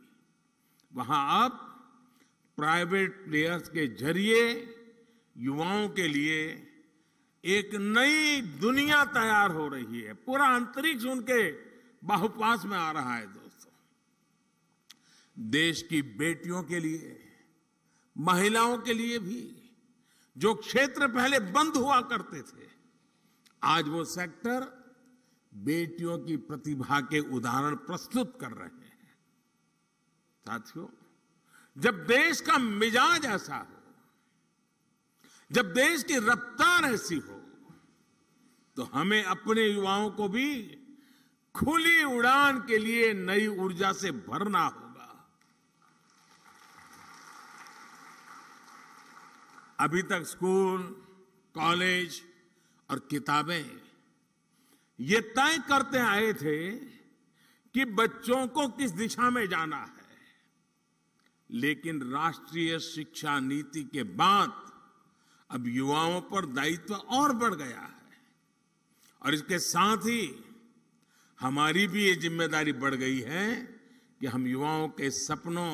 वहां अब प्राइवेट प्लेयर्स के जरिए युवाओं के लिए एक नई दुनिया तैयार हो रही है पूरा अंतरिक्ष उनके बाहुपास में आ रहा है दोस्तों देश की बेटियों के लिए महिलाओं के लिए भी जो क्षेत्र पहले बंद हुआ करते थे आज वो सेक्टर बेटियों की प्रतिभा के उदाहरण प्रस्तुत कर रहे हैं साथियों जब देश का मिजाज ऐसा हो जब देश की रफ्तार ऐसी हो तो हमें अपने युवाओं को भी खुली उड़ान के लिए नई ऊर्जा से भरना होगा अभी तक स्कूल कॉलेज और किताबें ये तय करते आए थे कि बच्चों को किस दिशा में जाना है लेकिन राष्ट्रीय शिक्षा नीति के बाद अब युवाओं पर दायित्व और बढ़ गया है और इसके साथ ही हमारी भी ये जिम्मेदारी बढ़ गई है कि हम युवाओं के सपनों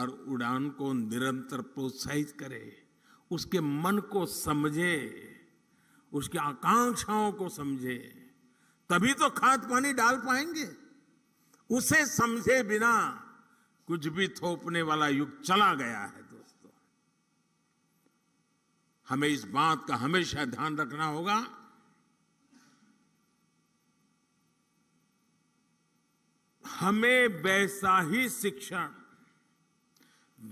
और उड़ान को निरंतर प्रोत्साहित करें उसके मन को समझे उसकी आकांक्षाओं को समझे तभी तो खाद पानी डाल पाएंगे उसे समझे बिना कुछ भी थोपने वाला युग चला गया है दोस्तों हमें इस बात का हमेशा ध्यान रखना होगा हमें वैसा ही शिक्षण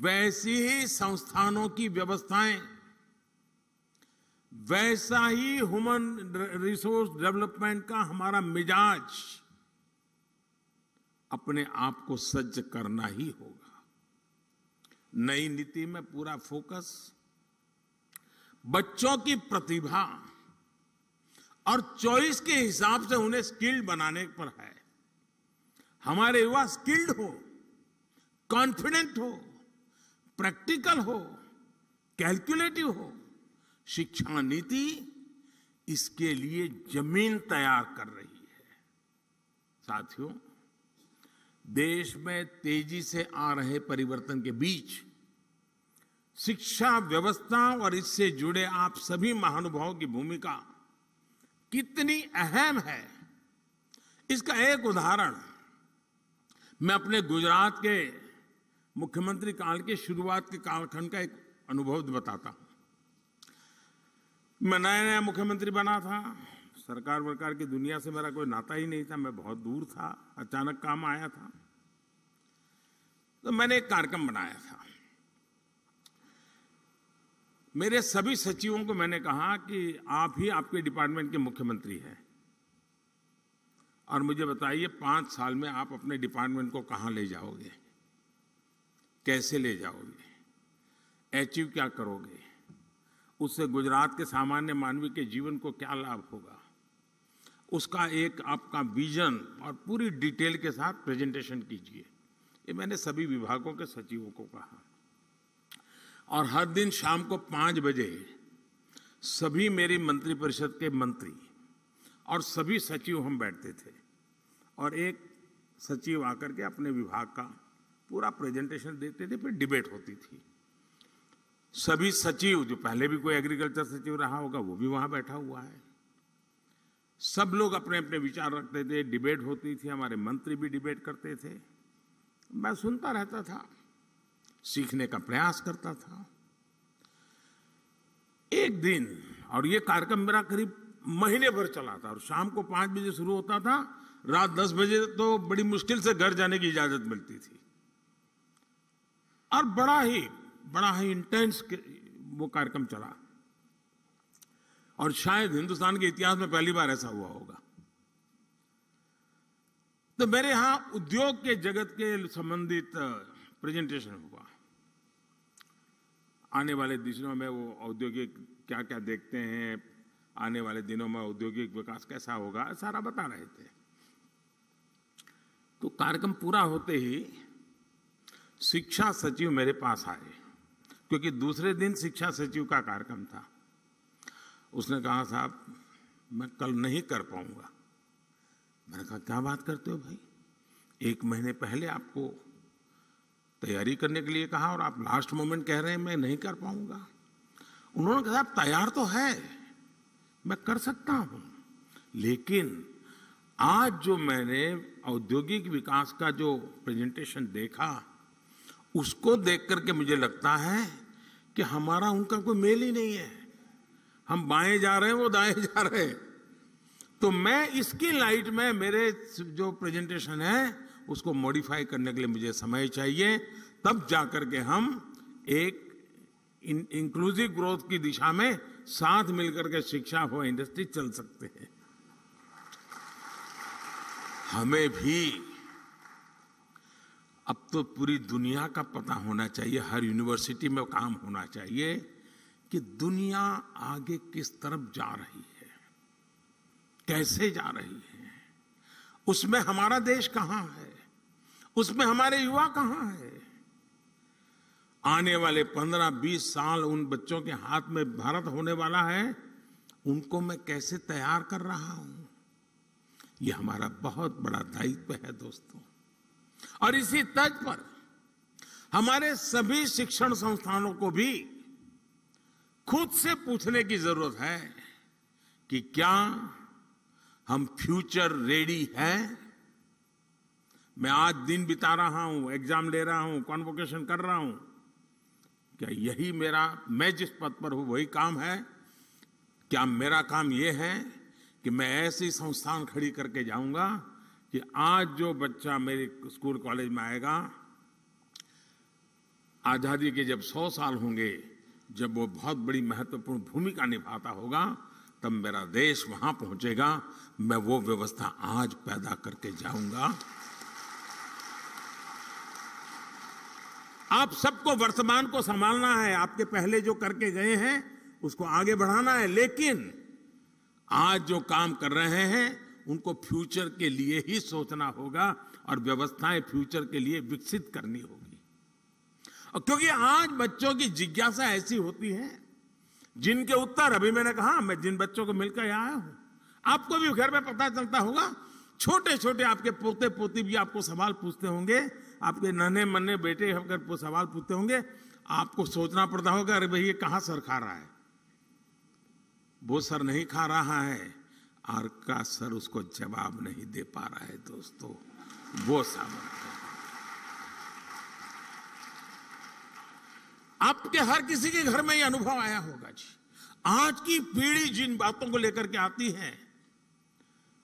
वैसी ही संस्थानों की व्यवस्थाएं वैसा ही ह्यूमन रिसोर्स डेवलपमेंट का हमारा मिजाज अपने आप को सज्ज करना ही होगा नई नीति में पूरा फोकस बच्चों की प्रतिभा और चॉइस के हिसाब से उन्हें स्किल्ड बनाने पर है हमारे युवा स्किल्ड हो कॉन्फिडेंट हो प्रैक्टिकल हो कैलकुलेटिव हो शिक्षा नीति इसके लिए जमीन तैयार कर रही है साथियों देश में तेजी से आ रहे परिवर्तन के बीच शिक्षा व्यवस्था और इससे जुड़े आप सभी महानुभावों की भूमिका कितनी अहम है इसका एक उदाहरण मैं अपने गुजरात के मुख्यमंत्री काल के शुरुआत के कालखंड का एक अनुभव बताता हूं मैं नया नया मुख्यमंत्री बना था सरकार वरकार की दुनिया से मेरा कोई नाता ही नहीं था मैं बहुत दूर था अचानक काम आया था तो मैंने एक कार्यक्रम बनाया था मेरे सभी सचिवों को मैंने कहा कि आप ही आपके डिपार्टमेंट के मुख्यमंत्री हैं और मुझे बताइए पांच साल में आप अपने डिपार्टमेंट को कहां ले जाओगे कैसे ले जाओगे अचीव क्या करोगे उससे गुजरात के सामान्य मानवीय के जीवन को क्या लाभ होगा उसका एक आपका विजन और पूरी डिटेल के साथ प्रेजेंटेशन कीजिए ये मैंने सभी विभागों के सचिवों को कहा और हर दिन शाम को पाँच बजे सभी मेरी मंत्रिपरिषद के मंत्री और सभी सचिव हम बैठते थे और एक सचिव आकर के अपने विभाग का पूरा प्रेजेंटेशन देते थे फिर डिबेट होती थी सभी सचिव जो पहले भी कोई एग्रीकल्चर सचिव रहा होगा वो भी वहाँ बैठा हुआ है सब लोग अपने अपने विचार रखते थे डिबेट होती थी हमारे मंत्री भी डिबेट करते थे मैं सुनता रहता था सीखने का प्रयास करता था एक दिन और ये कार्यक्रम मेरा करीब महीने भर चला था और शाम को पांच बजे शुरू होता था रात दस बजे तो बड़ी मुश्किल से घर जाने की इजाज़त मिलती थी और बड़ा ही बड़ा ही इंटेंस वो कार्यक्रम चला और शायद हिंदुस्तान के इतिहास में पहली बार ऐसा हुआ होगा तो मेरे यहां उद्योग के जगत के संबंधित प्रेजेंटेशन हुआ आने वाले दिनों में वो औद्योगिक क्या क्या देखते हैं आने वाले दिनों में औद्योगिक विकास कैसा होगा सारा बता रहे थे तो कार्यक्रम पूरा होते ही शिक्षा सचिव मेरे पास आए क्योंकि दूसरे दिन शिक्षा सचिव का कार्यक्रम था उसने कहा साहब मैं कल नहीं कर पाऊंगा मैंने कहा क्या बात करते हो भाई एक महीने पहले आपको तैयारी करने के लिए कहा और आप लास्ट मोमेंट कह रहे हैं मैं नहीं कर पाऊंगा उन्होंने कहा साहब तैयार तो है मैं कर सकता हूं लेकिन आज जो मैंने औद्योगिक विकास का जो प्रेजेंटेशन देखा उसको देख करके मुझे लगता है कि हमारा उनका कोई मेल ही नहीं है हम बाएं जा रहे हैं वो दाएं जा रहे हैं तो मैं इसकी लाइट में मेरे जो प्रेजेंटेशन है उसको मॉडिफाई करने के लिए मुझे समय चाहिए तब जाकर के हम एक इंक्लूसिव ग्रोथ की दिशा में साथ मिलकर के शिक्षा व इंडस्ट्री चल सकते हैं हमें भी अब तो पूरी दुनिया का पता होना चाहिए हर यूनिवर्सिटी में काम होना चाहिए कि दुनिया आगे किस तरफ जा रही है कैसे जा रही है उसमें हमारा देश कहां है उसमें हमारे युवा कहां है आने वाले पंद्रह बीस साल उन बच्चों के हाथ में भारत होने वाला है उनको मैं कैसे तैयार कर रहा हूं यह हमारा बहुत बड़ा दायित्व है दोस्तों और इसी तर्ज पर हमारे सभी शिक्षण संस्थानों को भी खुद से पूछने की जरूरत है कि क्या हम फ्यूचर रेडी हैं मैं आज दिन बिता रहा हूं एग्जाम ले रहा हूं कॉन्वोकेशन कर रहा हूं क्या यही मेरा मैं जिस पद पर हूं वही काम है क्या मेरा काम यह है कि मैं ऐसी संस्थान खड़ी करके जाऊंगा कि आज जो बच्चा मेरे स्कूल कॉलेज में आएगा आज़ादी के जब सौ साल होंगे जब वो बहुत बड़ी महत्वपूर्ण भूमिका निभाता होगा तब मेरा देश वहां पहुंचेगा मैं वो व्यवस्था आज पैदा करके जाऊंगा आप सबको वर्तमान को संभालना है आपके पहले जो करके गए हैं उसको आगे बढ़ाना है लेकिन आज जो काम कर रहे हैं उनको फ्यूचर के लिए ही सोचना होगा और व्यवस्थाएं फ्यूचर के लिए विकसित करनी होगी और क्योंकि आज बच्चों की जिज्ञासा ऐसी होती है जिनके उत्तर अभी मैंने कहा मैं जिन बच्चों को मिलकर यहां आया हूं आपको भी घर में पता चलता होगा छोटे छोटे आपके पोते पोती भी आपको सवाल पूछते होंगे आपके नन्हे मन्ने बेटे अगर सवाल पूछते होंगे आपको सोचना पड़ता होगा अरे भाई ये कहां सर खा रहा है वो सर नहीं खा रहा है आर का सर उसको जवाब नहीं दे पा रहा है दोस्तों वो सामर्थ्य आपके हर किसी के घर में ये अनुभव आया होगा जी आज की पीढ़ी जिन बातों को लेकर के आती है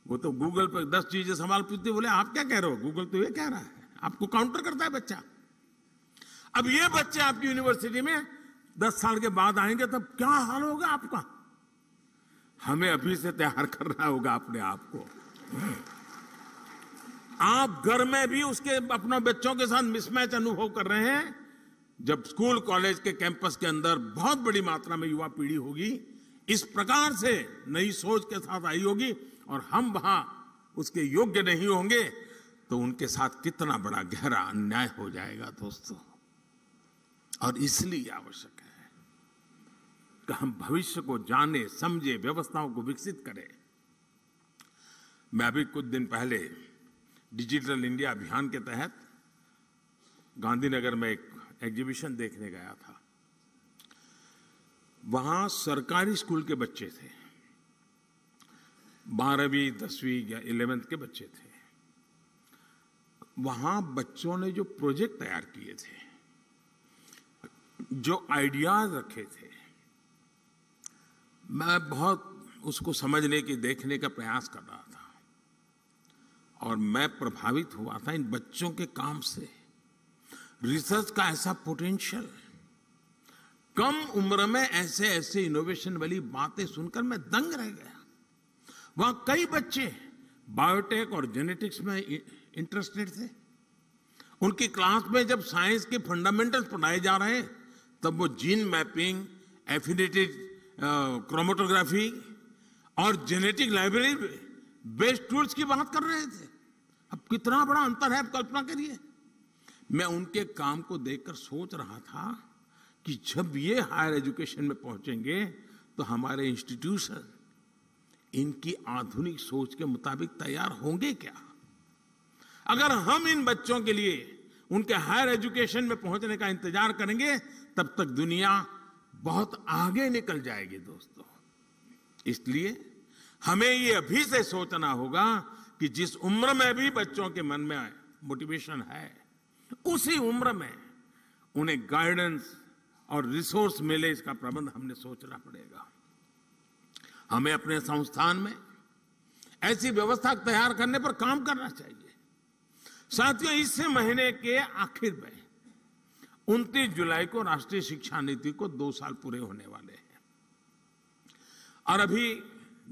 वो तो गूगल पर दस चीजें सवाल पूछते बोले आप क्या कह रहे हो गूगल तो ये कह रहा है आपको काउंटर करता है बच्चा अब ये बच्चे आपकी यूनिवर्सिटी में दस साल के बाद आएंगे तब क्या हाल होगा आपका हमें अभी से तैयार करना होगा अपने आप को आप घर में भी उसके अपने बच्चों के साथ मिसमैच अनुभव कर रहे हैं जब स्कूल कॉलेज के कैंपस के अंदर बहुत बड़ी मात्रा में युवा पीढ़ी होगी इस प्रकार से नई सोच के साथ आई होगी और हम वहां उसके योग्य नहीं होंगे तो उनके साथ कितना बड़ा गहरा अन्याय हो जाएगा दोस्तों और इसलिए आवश्यक है कि हम भविष्य को जाने समझे व्यवस्थाओं को विकसित करें मैं अभी कुछ दिन पहले डिजिटल इंडिया अभियान के तहत गांधीनगर में एक एग्जीबिशन देखने गया था वहां सरकारी स्कूल के बच्चे थे बारहवीं दसवीं या इलेवेंथ के बच्चे थे वहां बच्चों ने जो प्रोजेक्ट तैयार किए थे जो आइडियाज रखे थे मैं बहुत उसको समझने की देखने का प्रयास कर रहा था और मैं प्रभावित हुआ था इन बच्चों के काम से रिसर्च का ऐसा पोटेंशियल कम उम्र में ऐसे ऐसे इनोवेशन वाली बातें सुनकर मैं दंग रह गया वहां कई बच्चे बायोटेक और जेनेटिक्स में इंटरेस्टेड थे उनकी क्लास में जब साइंस के फंडामेंटल्स पढ़ाए जा रहे हैं तब वो जीन मैपिंग एफिनेटेड क्रोमोटोग्राफी और जेनेटिक लाइब्रेरी बेस्ट टूल्स की बात कर रहे थे अब कितना बड़ा अंतर है आप कल्पना करिए मैं उनके काम को देखकर सोच रहा था कि जब ये हायर एजुकेशन में पहुंचेंगे तो हमारे इंस्टीट्यूशन इनकी आधुनिक सोच के मुताबिक तैयार होंगे क्या अगर हम इन बच्चों के लिए उनके हायर एजुकेशन में पहुंचने का इंतजार करेंगे तब तक दुनिया बहुत आगे निकल जाएगी दोस्तों इसलिए हमें ये अभी से सोचना होगा कि जिस उम्र में भी बच्चों के मन में मोटिवेशन है उसी उम्र में उन्हें गाइडेंस और रिसोर्स मिले इसका प्रबंध हमने सोचना पड़ेगा हमें अपने संस्थान में ऐसी व्यवस्था तैयार करने पर काम करना चाहिए साथियों इस महीने के आखिर में 29 जुलाई को राष्ट्रीय शिक्षा नीति को दो साल पूरे होने वाले हैं और अभी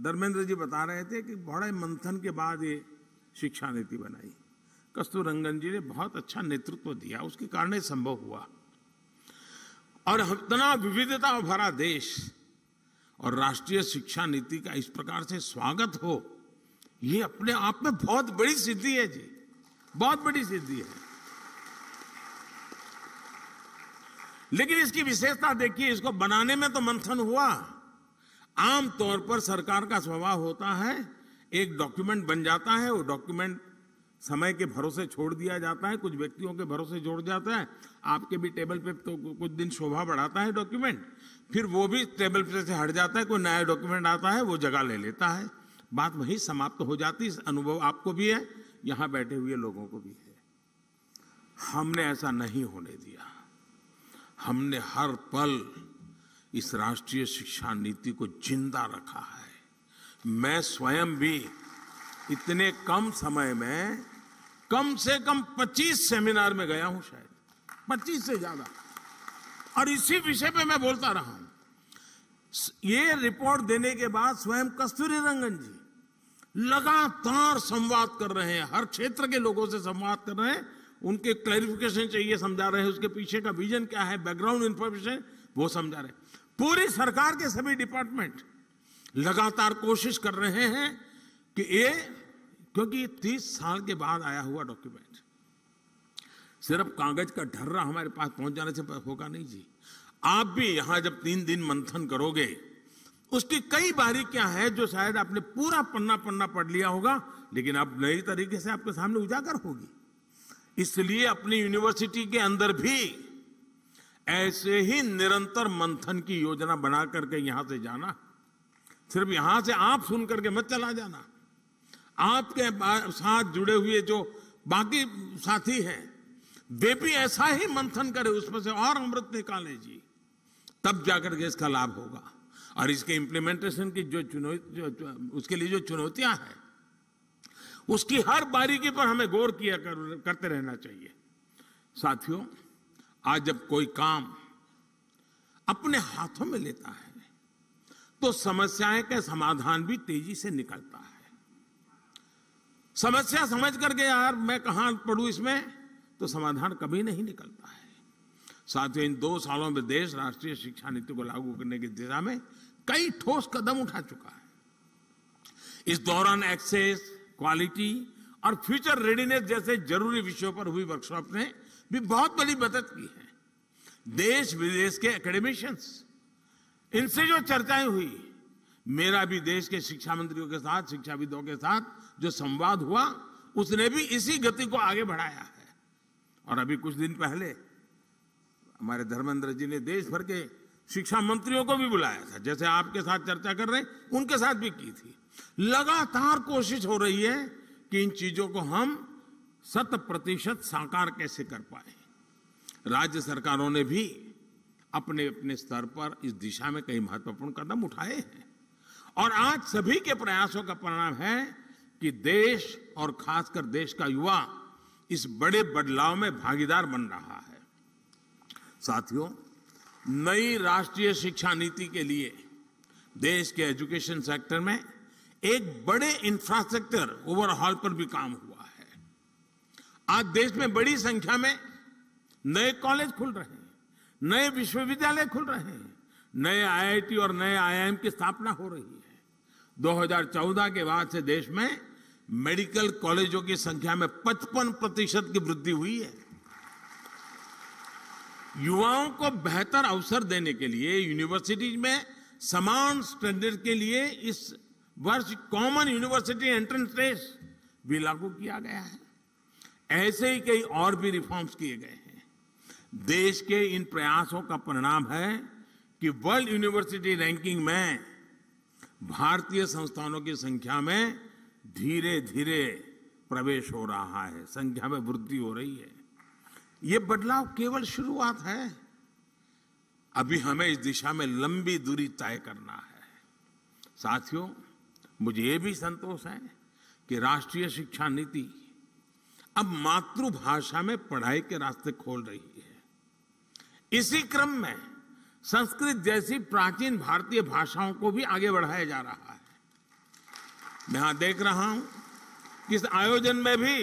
धर्मेंद्र जी बता रहे थे कि बड़े मंथन के बाद ये शिक्षा नीति बनाई कस्तुरंगन जी ने बहुत अच्छा नेतृत्व दिया उसके कारण संभव हुआ और इतना विविधता भरा देश और राष्ट्रीय शिक्षा नीति का इस प्रकार से स्वागत हो ये अपने आप में बहुत बड़ी सिद्धि है जी बहुत बड़ी सिद्धि है लेकिन इसकी विशेषता देखिए इसको बनाने में तो मंथन हुआ आम तौर पर सरकार का स्वभाव होता है एक डॉक्यूमेंट बन जाता है वो डॉक्यूमेंट समय के भरोसे छोड़ दिया जाता है कुछ व्यक्तियों के भरोसे जोड़ जाता है आपके भी टेबल पे तो कुछ दिन शोभा बढ़ाता है डॉक्यूमेंट फिर वो भी टेबल पे से हट जाता है कोई नया डॉक्यूमेंट आता है वो जगह ले लेता है बात वहीं समाप्त हो जाती है अनुभव आपको भी है यहाँ बैठे हुए लोगों को भी है हमने ऐसा नहीं होने दिया हमने हर पल इस राष्ट्रीय शिक्षा नीति को जिंदा रखा है मैं स्वयं भी इतने कम समय में कम से कम 25 सेमिनार में गया हूं शायद 25 से ज्यादा और इसी विषय पे मैं बोलता रहा हूं ये रिपोर्ट देने के बाद स्वयं कस्तूरी रंगन जी लगातार संवाद कर रहे हैं हर क्षेत्र के लोगों से संवाद कर रहे हैं उनके क्लैरिफिकेशन चाहिए समझा रहे हैं उसके पीछे का विजन क्या है बैकग्राउंड इंफॉर्मेशन वो समझा रहे हैं पूरी सरकार के सभी डिपार्टमेंट लगातार कोशिश कर रहे हैं कि ये क्योंकि ये तीस साल के बाद आया हुआ डॉक्यूमेंट सिर्फ कागज का ढर्रा हमारे पास पहुंच जाने से होगा नहीं जी आप भी यहां जब तीन दिन मंथन करोगे उसकी कई बारीकियां हैं जो शायद आपने पूरा पन्ना पन्ना पढ़ लिया होगा लेकिन अब नई तरीके से आपके सामने उजागर होगी इसलिए अपनी यूनिवर्सिटी के अंदर भी ऐसे ही निरंतर मंथन की योजना बना करके यहां से जाना सिर्फ यहां से आप सुन करके मत चला जाना आपके साथ जुड़े हुए जो बाकी साथी हैं वे भी ऐसा ही मंथन करे उसमें से और अमृत निकाले जी तब जाकर के इसका लाभ होगा और इसके इम्प्लीमेंटेशन की जो चुनौती उसके लिए जो चुनौतियां हैं उसकी हर बारीकी पर हमें गौर किया कर, करते रहना चाहिए साथियों आज जब कोई काम अपने हाथों में लेता है तो समस्याएं के समाधान भी तेजी से निकलते समस्या समझ करके यार मैं कहा पढ़ू इसमें तो समाधान कभी नहीं निकलता है साथियों इन दो सालों में देश राष्ट्रीय शिक्षा नीति को लागू करने की दिशा में कई ठोस कदम उठा चुका है इस दौरान एक्सेस क्वालिटी और फ्यूचर रेडीनेस जैसे जरूरी विषयों पर हुई वर्कशॉप ने भी बहुत बड़ी मदद की है देश विदेश के एकेडमिशियंस इनसे जो चर्चाएं हुई मेरा भी देश के शिक्षा मंत्रियों के साथ शिक्षाविदों के साथ जो संवाद हुआ उसने भी इसी गति को आगे बढ़ाया है और अभी कुछ दिन पहले हमारे धर्मेंद्र जी ने देश भर के शिक्षा मंत्रियों को भी बुलाया था जैसे आपके साथ चर्चा कर रहे उनके साथ भी की थी लगातार कोशिश हो रही है कि इन चीजों को हम शत प्रतिशत साकार कैसे कर पाए राज्य सरकारों ने भी अपने अपने स्तर पर इस दिशा में कई महत्वपूर्ण कदम उठाए हैं और आज सभी के प्रयासों का परिणाम है कि देश और खासकर देश का युवा इस बड़े बदलाव में भागीदार बन रहा है साथियों नई राष्ट्रीय शिक्षा नीति के लिए देश के एजुकेशन सेक्टर में एक बड़े इंफ्रास्ट्रक्चर ओवरहॉल पर भी काम हुआ है आज देश में बड़ी संख्या में नए कॉलेज खुल रहे हैं नए विश्वविद्यालय खुल रहे हैं नए आईआईटी और नए आईआईएम की स्थापना हो रही है 2014 के बाद से देश में मेडिकल कॉलेजों की संख्या में 55 प्रतिशत की वृद्धि हुई है युवाओं को बेहतर अवसर देने के लिए यूनिवर्सिटीज में समान स्टैंडर्ड के लिए इस वर्ष कॉमन यूनिवर्सिटी एंट्रेंस टेस्ट भी लागू किया गया है ऐसे ही कई और भी रिफॉर्म्स किए गए हैं देश के इन प्रयासों का परिणाम है कि वर्ल्ड यूनिवर्सिटी रैंकिंग में भारतीय संस्थानों की संख्या में धीरे धीरे प्रवेश हो रहा है संख्या में वृद्धि हो रही है ये बदलाव केवल शुरुआत है अभी हमें इस दिशा में लंबी दूरी तय करना है साथियों मुझे ये भी संतोष है कि राष्ट्रीय शिक्षा नीति अब मातृभाषा में पढ़ाई के रास्ते खोल रही है इसी क्रम में संस्कृत जैसी प्राचीन भारतीय भाषाओं को भी आगे बढ़ाया जा रहा है मैं यहां देख रहा हूं कि इस आयोजन में भी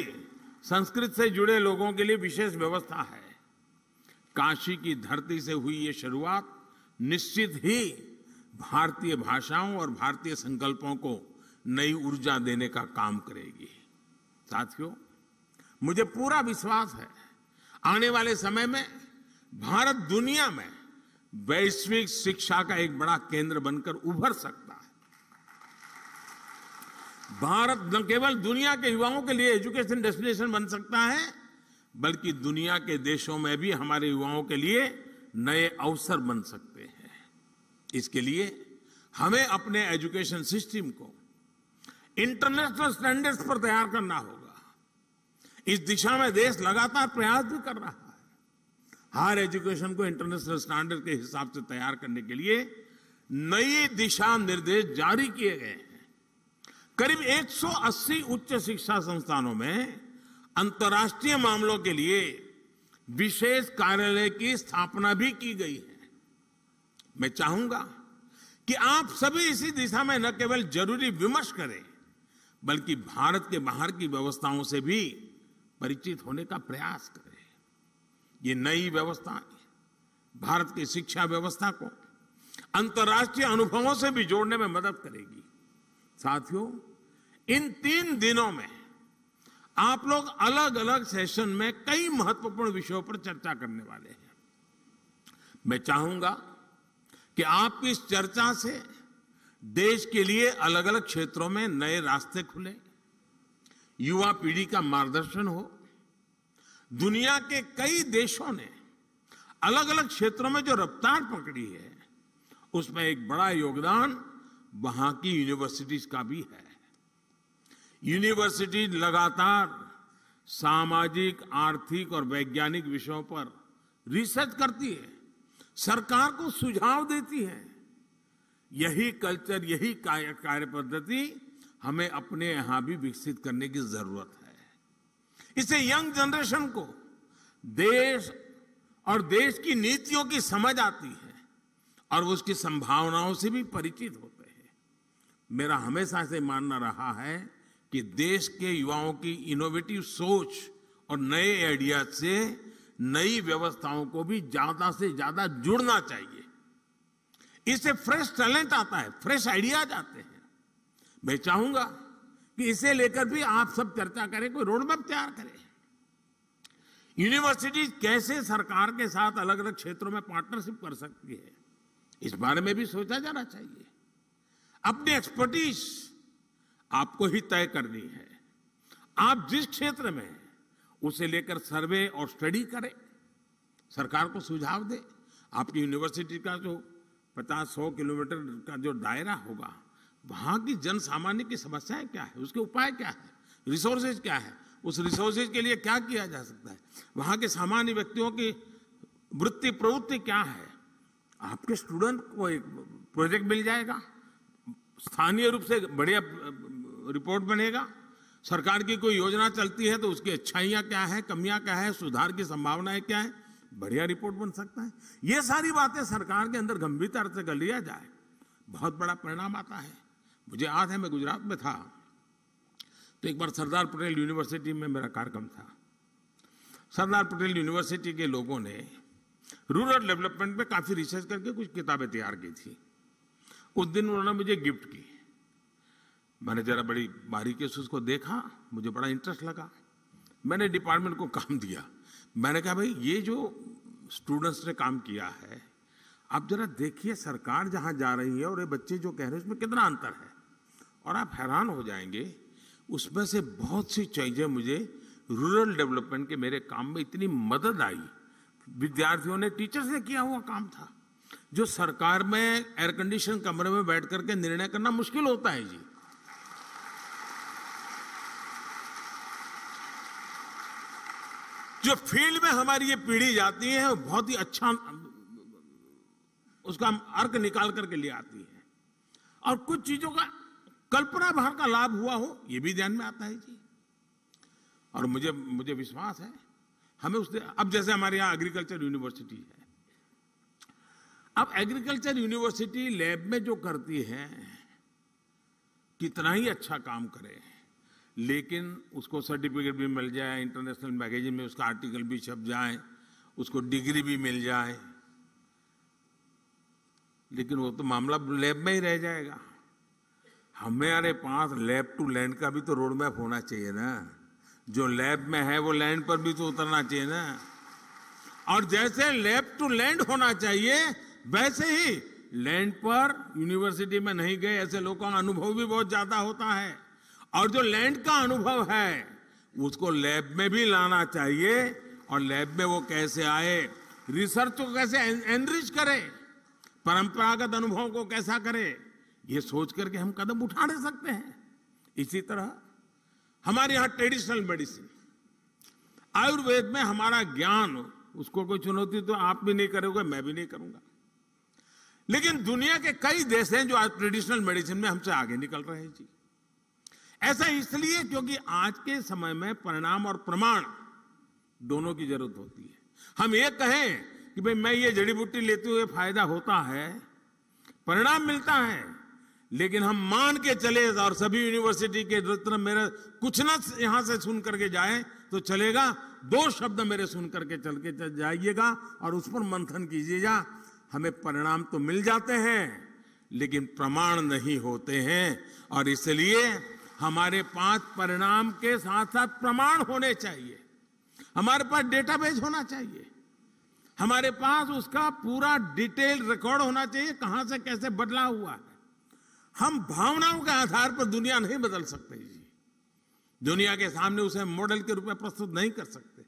संस्कृत से जुड़े लोगों के लिए विशेष व्यवस्था है काशी की धरती से हुई ये शुरुआत निश्चित ही भारतीय भाषाओं और भारतीय संकल्पों को नई ऊर्जा देने का काम करेगी साथियों मुझे पूरा विश्वास है आने वाले समय में भारत दुनिया में वैश्विक शिक्षा का एक बड़ा केंद्र बनकर उभर सकता है भारत न केवल दुनिया के युवाओं के लिए एजुकेशन डेस्टिनेशन बन सकता है बल्कि दुनिया के देशों में भी हमारे युवाओं के लिए नए अवसर बन सकते हैं इसके लिए हमें अपने एजुकेशन सिस्टम को इंटरनेशनल स्टैंडर्ड्स पर तैयार करना होगा इस दिशा में देश लगातार प्रयास भी कर रहा है हायर एजुकेशन को इंटरनेशनल स्टैंडर्ड के हिसाब से तैयार करने के लिए नए दिशा निर्देश जारी किए गए हैं करीब 180 उच्च शिक्षा संस्थानों में अंतर्राष्ट्रीय मामलों के लिए विशेष कार्यालय की स्थापना भी की गई है मैं चाहूंगा कि आप सभी इसी दिशा में न केवल जरूरी विमर्श करें बल्कि भारत के बाहर की व्यवस्थाओं से भी परिचित होने का प्रयास करें ये नई व्यवस्था भारत की शिक्षा व्यवस्था को अंतर्राष्ट्रीय अनुभवों से भी जोड़ने में मदद करेगी साथियों इन तीन दिनों में आप लोग अलग अलग सेशन में कई महत्वपूर्ण विषयों पर चर्चा करने वाले हैं मैं चाहूंगा कि आप इस चर्चा से देश के लिए अलग अलग क्षेत्रों में नए रास्ते खुले युवा पीढ़ी का मार्गदर्शन हो दुनिया के कई देशों ने अलग अलग क्षेत्रों में जो रफ्तार पकड़ी है उसमें एक बड़ा योगदान वहां की यूनिवर्सिटीज का भी है यूनिवर्सिटीज लगातार सामाजिक आर्थिक और वैज्ञानिक विषयों पर रिसर्च करती है सरकार को सुझाव देती है यही कल्चर यही कार्य पद्धति हमें अपने यहां भी विकसित करने की जरूरत है इसे यंग जनरेशन को देश और देश की नीतियों की समझ आती है और उसकी संभावनाओं से भी परिचित होते हैं मेरा हमेशा से मानना रहा है कि देश के युवाओं की इनोवेटिव सोच और नए आइडियाज से नई व्यवस्थाओं को भी ज्यादा से ज्यादा जुड़ना चाहिए इससे फ्रेश टैलेंट आता है फ्रेश आइडियाज आते हैं मैं चाहूंगा कि इसे लेकर भी आप सब चर्चा करें कोई रोड मैप तैयार करें यूनिवर्सिटीज कैसे सरकार के साथ अलग अलग क्षेत्रों में पार्टनरशिप कर सकती है इस बारे में भी सोचा जाना चाहिए अपनी एक्सपर्टीज आपको ही तय करनी है आप जिस क्षेत्र में उसे लेकर सर्वे और स्टडी करें सरकार को सुझाव दें आपकी यूनिवर्सिटी का जो पचास सौ किलोमीटर का जो दायरा होगा वहाँ की जन सामान्य की समस्याएं क्या है उसके उपाय क्या है रिसोर्सेज क्या है उस रिसोर्सेज के लिए क्या किया जा सकता है वहाँ के सामान्य व्यक्तियों की वृत्ति प्रवृत्ति क्या है आपके स्टूडेंट को एक प्रोजेक्ट मिल जाएगा स्थानीय रूप से बढ़िया रिपोर्ट बनेगा सरकार की कोई योजना चलती है तो उसकी अच्छाइयाँ क्या है कमियाँ क्या है सुधार की संभावनाएं क्या है बढ़िया रिपोर्ट बन सकता है ये सारी बातें सरकार के अंदर गंभीरता से कर लिया जाए बहुत बड़ा परिणाम आता है मुझे याद है मैं गुजरात में था तो एक बार सरदार पटेल यूनिवर्सिटी में मेरा कार्यक्रम था सरदार पटेल यूनिवर्सिटी के लोगों ने रूरल डेवलपमेंट में काफ़ी रिसर्च करके कुछ किताबें तैयार की थी उस दिन उन्होंने मुझे गिफ्ट की मैंने ज़रा बड़ी बारीकी से उसको देखा मुझे बड़ा इंटरेस्ट लगा मैंने डिपार्टमेंट को काम दिया मैंने कहा भाई ये जो स्टूडेंट्स ने काम किया है आप ज़रा देखिए सरकार जहाँ जा रही है और ये बच्चे जो कह रहे हैं उसमें कितना अंतर है और आप हैरान हो जाएंगे उसमें से बहुत सी चीज़ें मुझे रूरल डेवलपमेंट के मेरे काम में इतनी मदद आई विद्यार्थियों ने टीचर्स ने किया हुआ काम था जो सरकार में एयर कंडीशन कमरे में बैठ करके निर्णय करना मुश्किल होता है जी जो फील्ड में हमारी ये पीढ़ी जाती है बहुत ही अच्छा उसका अर्क निकाल करके ले आती है और कुछ चीजों का कल्पना भार का लाभ हुआ हो ये भी ध्यान में आता है जी और मुझे मुझे विश्वास है हमें उस अब जैसे हमारे यहाँ एग्रीकल्चर यूनिवर्सिटी है अब एग्रीकल्चर यूनिवर्सिटी लैब में जो करती है कितना ही अच्छा काम करे लेकिन उसको सर्टिफिकेट भी मिल जाए इंटरनेशनल मैगजीन में उसका आर्टिकल भी छप जाए उसको डिग्री भी मिल जाए लेकिन वो तो मामला लैब में ही रह जाएगा हमारे पास लैब टू लैंड का भी तो रोड मैप होना चाहिए ना जो लैब में है वो लैंड पर भी तो उतरना चाहिए ना और जैसे लैब टू लैंड होना चाहिए वैसे ही लैंड पर यूनिवर्सिटी में नहीं गए ऐसे लोगों का अनुभव भी बहुत ज्यादा होता है और जो लैंड का अनुभव है उसको लैब में भी लाना चाहिए और लैब में वो कैसे आए रिसर्च को कैसे एनरिच करें परंपरागत अनुभव को कैसा करें ये सोच करके हम कदम उठा नहीं सकते हैं इसी तरह हमारे यहां ट्रेडिशनल मेडिसिन आयुर्वेद में हमारा ज्ञान उसको कोई चुनौती तो आप भी नहीं करोगे मैं भी नहीं करूंगा लेकिन दुनिया के कई देश हैं जो आज ट्रेडिशनल मेडिसिन में हमसे आगे निकल रहे हैं जी ऐसा इसलिए क्योंकि आज के समय में परिणाम और प्रमाण दोनों की जरूरत होती है हम ये कहें कि भाई मैं ये जड़ी बूटी लेते हुए फायदा होता है परिणाम मिलता है लेकिन हम मान के चले और सभी यूनिवर्सिटी के रत्न मेरे कुछ ना यहां से सुन करके जाए तो चलेगा दो शब्द मेरे सुन करके चल के चल जाइएगा और उस पर मंथन कीजिएगा हमें परिणाम तो मिल जाते हैं लेकिन प्रमाण नहीं होते हैं और इसलिए हमारे पास परिणाम के साथ साथ प्रमाण होने चाहिए हमारे पास डेटाबेस होना चाहिए हमारे पास उसका पूरा डिटेल रिकॉर्ड होना चाहिए कहां से कैसे बदला हुआ है हम भावनाओं के आधार पर दुनिया नहीं बदल सकते जी दुनिया के सामने उसे मॉडल के रूप में प्रस्तुत नहीं कर सकते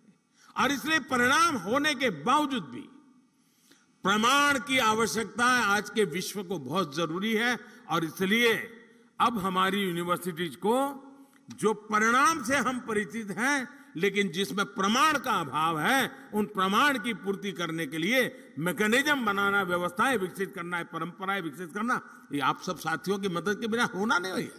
और इसलिए परिणाम होने के बावजूद भी प्रमाण की आवश्यकता आज के विश्व को बहुत जरूरी है और इसलिए अब हमारी यूनिवर्सिटीज को जो परिणाम से हम परिचित हैं लेकिन जिसमें प्रमाण का अभाव है उन प्रमाण की पूर्ति करने के लिए मैकेनिज्म बनाना व्यवस्थाएं विकसित करना है परंपराएं विकसित करना ये आप सब साथियों की मदद के बिना होना नहीं है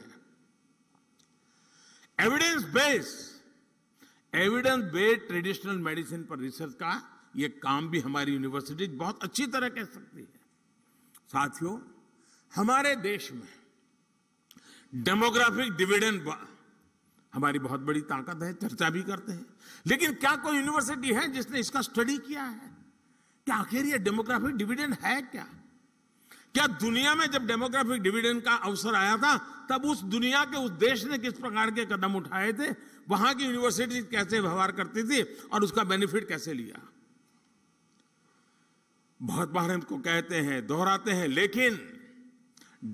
evidence based evidence based traditional medicine पर रिसर्च का ये काम भी हमारी यूनिवर्सिटी बहुत अच्छी तरह कह सकती है साथियों हमारे देश में डेमोग्राफिक डिविडेंड हमारी बहुत बड़ी ताकत है चर्चा भी करते हैं लेकिन क्या कोई यूनिवर्सिटी है जिसने इसका स्टडी किया है क्या आखिर ये डेमोग्राफिक डिविडेंड है क्या क्या दुनिया में जब डेमोग्राफिक डिविडेंड का अवसर आया था तब उस दुनिया के उस देश ने किस प्रकार के कदम उठाए थे वहां की यूनिवर्सिटी कैसे व्यवहार करती थी और उसका बेनिफिट कैसे लिया बहुत बार इनको कहते हैं दोहराते हैं लेकिन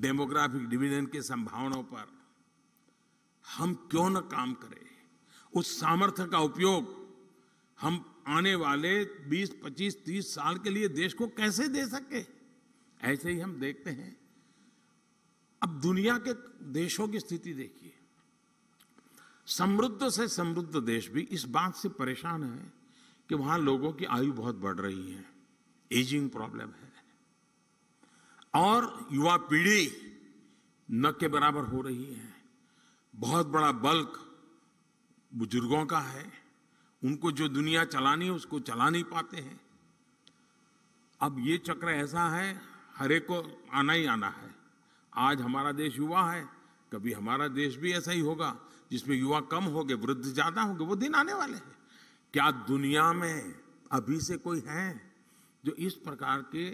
डेमोग्राफिक डिविडेंड की संभावनाओं पर हम क्यों न काम करें उस सामर्थ्य का उपयोग हम आने वाले 20, 25, 30 साल के लिए देश को कैसे दे सके ऐसे ही हम देखते हैं अब दुनिया के देशों की स्थिति देखिए समृद्ध से समृद्ध देश भी इस बात से परेशान है कि वहां लोगों की आयु बहुत बढ़ रही है एजिंग प्रॉब्लम है और युवा पीढ़ी न के बराबर हो रही है बहुत बड़ा बल्क बुजुर्गों का है उनको जो दुनिया चलानी है उसको चला नहीं पाते हैं अब ये चक्र ऐसा है हरे को आना ही आना है आज हमारा देश युवा है कभी हमारा देश भी ऐसा ही होगा जिसमें युवा कम हो गए वृद्ध ज़्यादा होंगे वो दिन आने वाले हैं क्या दुनिया में अभी से कोई है जो इस प्रकार के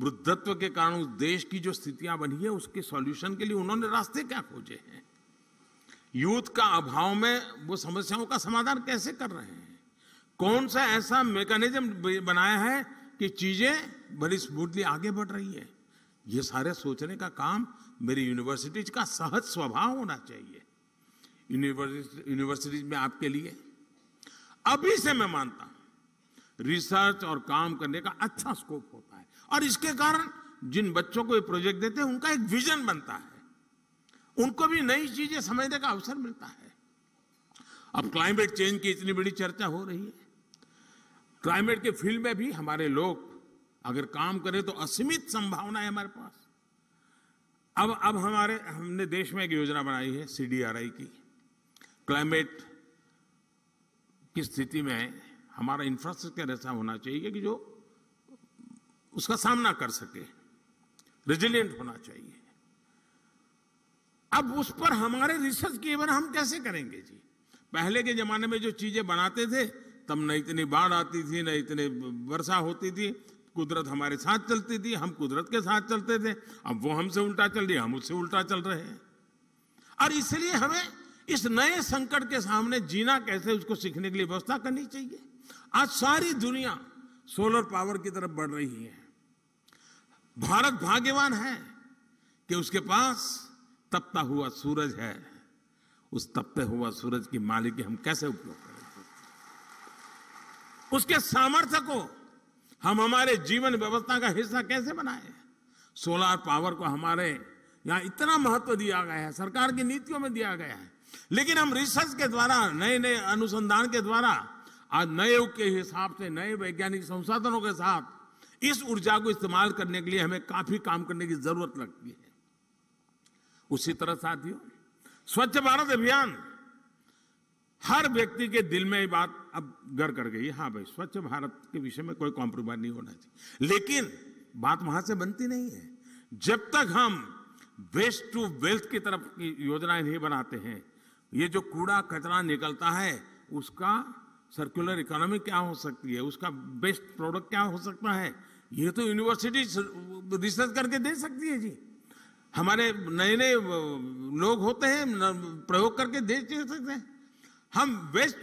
वृद्धत्व के कारण उस देश की जो स्थितियां बनी है उसके सॉल्यूशन के लिए उन्होंने रास्ते क्या खोजे हैं यूथ का अभाव में वो समस्याओं का समाधान कैसे कर रहे हैं कौन सा ऐसा मेकैनिज्म बनाया है कि चीजें बड़ी स्मूथली आगे बढ़ रही है ये सारे सोचने का काम मेरी यूनिवर्सिटीज का सहज स्वभाव होना चाहिए यूनिवर्सिटीज में आपके लिए अभी से मैं मानता हूं रिसर्च और काम करने का अच्छा स्कोप होता और इसके कारण जिन बच्चों को ये प्रोजेक्ट देते हैं उनका एक विजन बनता है उनको भी नई चीजें समझने का अवसर मिलता है अब क्लाइमेट चेंज की इतनी बड़ी चर्चा हो रही है क्लाइमेट के फील्ड में भी हमारे लोग अगर काम करें तो असीमित संभावना है हमारे पास अब अब हमारे हमने देश में एक योजना बनाई है सीडीआरआई की क्लाइमेट की स्थिति में हमारा इंफ्रास्ट्रक्चर ऐसा होना चाहिए कि जो उसका सामना कर सके रेजिलियंट होना चाहिए अब उस पर हमारे रिसर्च के ऊपर हम कैसे करेंगे जी पहले के जमाने में जो चीजें बनाते थे तब न इतनी बाढ़ आती थी न इतनी वर्षा होती थी कुदरत हमारे साथ चलती थी हम कुदरत के साथ चलते थे अब वो हमसे उल्टा चल रही हम उससे उल्टा चल रहे हैं और इसलिए हमें इस नए संकट के सामने जीना कैसे उसको सीखने के लिए व्यवस्था करनी चाहिए आज सारी दुनिया सोलर पावर की तरफ बढ़ रही है भारत भाग्यवान है कि उसके पास तपता हुआ सूरज है उस तपते हुआ सूरज की मालिकी हम कैसे उपयोग करें उसके सामर्थ्य को हम हमारे जीवन व्यवस्था का हिस्सा कैसे बनाए सोलार पावर को हमारे यहां इतना महत्व दिया गया है सरकार की नीतियों में दिया गया है लेकिन हम रिसर्च के द्वारा नए नए अनुसंधान के द्वारा आज नए युग के हिसाब से नए वैज्ञानिक संसाधनों के साथ इस ऊर्जा को इस्तेमाल करने के लिए हमें काफी काम करने की जरूरत लगती है उसी तरह साथियों स्वच्छ भारत अभियान हर व्यक्ति के दिल में ये बात अब घर कर गई हाँ भाई स्वच्छ भारत के विषय में कोई कॉम्प्रोमाइज नहीं होना चाहिए लेकिन बात वहां से बनती नहीं है जब तक हम वेस्ट टू वेल्थ की तरफ की योजनाएं नहीं बनाते हैं ये जो कूड़ा कचरा निकलता है उसका सर्कुलर इकोनॉमी क्या हो सकती है उसका बेस्ट प्रोडक्ट क्या हो सकता है ये तो यूनिवर्सिटी रिसर्च करके दे सकती है जी हमारे नए नए लोग होते हैं प्रयोग करके दे सकते हैं हम वेस्ट